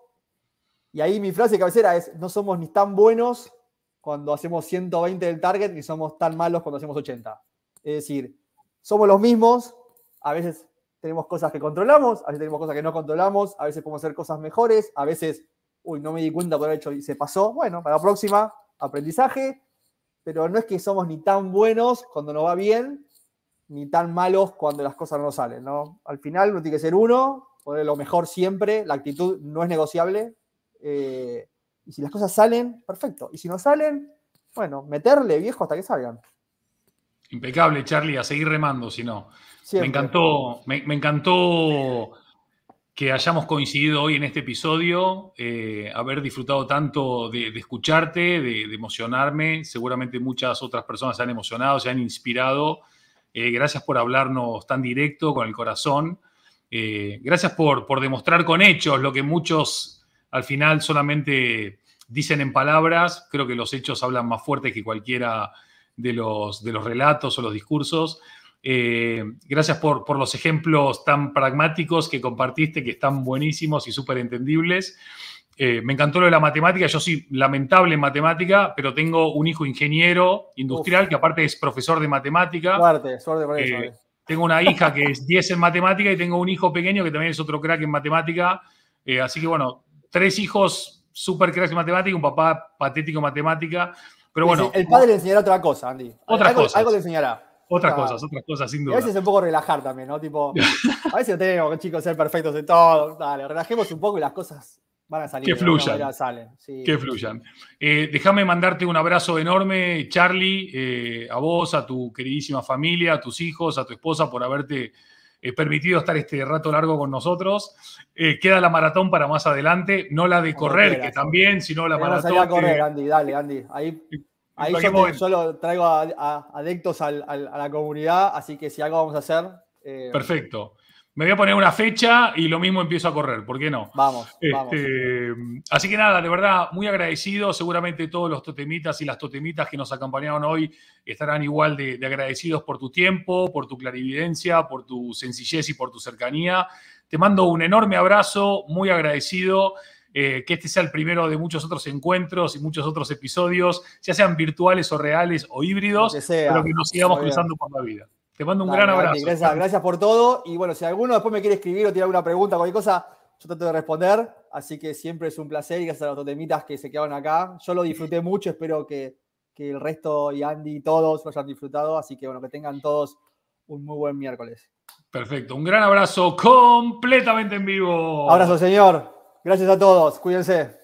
Y ahí mi frase cabecera es, no somos ni tan buenos cuando hacemos 120 del target ni somos tan malos cuando hacemos 80. Es decir, somos los mismos, a veces tenemos cosas que controlamos, a veces tenemos cosas que no controlamos, a veces podemos hacer cosas mejores, a veces, uy, no me di cuenta por haber hecho y se pasó. Bueno, para la próxima, aprendizaje, pero no es que somos ni tan buenos cuando nos va bien, ni tan malos cuando las cosas no salen, ¿no? Al final uno tiene que ser uno poner lo mejor siempre, la actitud no es negociable. Eh, y si las cosas salen, perfecto. Y si no salen, bueno, meterle viejo hasta que salgan. Impecable, Charlie, a seguir remando, si no. Me encantó, me, encantó que hayamos coincidido hoy en este episodio, eh, haber disfrutado tanto de, escucharte, de, emocionarme. Seguramente muchas otras personas se han emocionado, se han inspirado. Eh, gracias por hablarnos tan directo, con el corazón. Eh, gracias por, por, demostrar con hechos lo que muchos al final solamente dicen en palabras. Creo que los hechos hablan más fuerte que cualquiera de los, de los relatos o los discursos. Eh, gracias por, los ejemplos tan pragmáticos que compartiste, que están buenísimos y súper entendibles. Eh, me encantó lo de la matemática. Yo soy lamentable en matemática, pero tengo un hijo ingeniero industrial que aparte es profesor de matemática. Suerte, suerte por eso. Tengo una hija que es 10 en matemática y tengo un hijo pequeño que también es otro crack en matemática. Eh, así que bueno, tres hijos súper crack en matemática, un papá patético en matemática. Pero bueno. El padre le enseñará otra cosa, Andy. algo, cosas. Algo le enseñará. Otras ah, cosas, otras cosas, sin duda. a veces es un poco relajar también, ¿no? Tipo, [laughs] a veces tenemos, chicos, ser perfectos en todo. Dale, relajemos un poco y las cosas Van a salir. Que fluyan. Que fluyan. Eh, déjame mandarte un abrazo enorme, Charlie, eh, a vos, a tu queridísima familia, a tus hijos, a tu esposa por haberte eh, permitido estar este rato largo con nosotros. queda la maratón para más adelante, no la de correr, que también, sino la maratón. Vamos a correr, Andy, dale, Andy. Ahí, solo traigo a, a la comunidad, así que si algo vamos a hacer. Perfecto me voy a poner una fecha y lo mismo empiezo a correr, ¿por qué no? Este, vamos, Así que nada, de verdad, muy agradecido. Seguramente todos los totemitas y las totemitas que nos acompañaron hoy estarán igual de, agradecidos por tu tiempo, por tu clarividencia, por tu sencillez y por tu cercanía. Te mando un enorme abrazo, muy agradecido. Eh, que este sea el primero de muchos otros encuentros y muchos otros episodios, ya sean virtuales o reales o híbridos, pero que nos sigamos cruzando por la vida. Te mando un gran abrazo. Gracias, gracias por todo. Y bueno, si alguno después me quiere escribir o tiene alguna pregunta, cualquier cosa, yo trato de responder. Así que siempre es un placer y gracias a los totemitas que se quedaron acá. Yo lo disfruté mucho, espero que, que el resto y Andy y todos lo hayan disfrutado. Así que bueno, que tengan todos un muy buen miércoles. Perfecto, un gran abrazo completamente en vivo. Abrazo, señor. Gracias a todos, cuídense.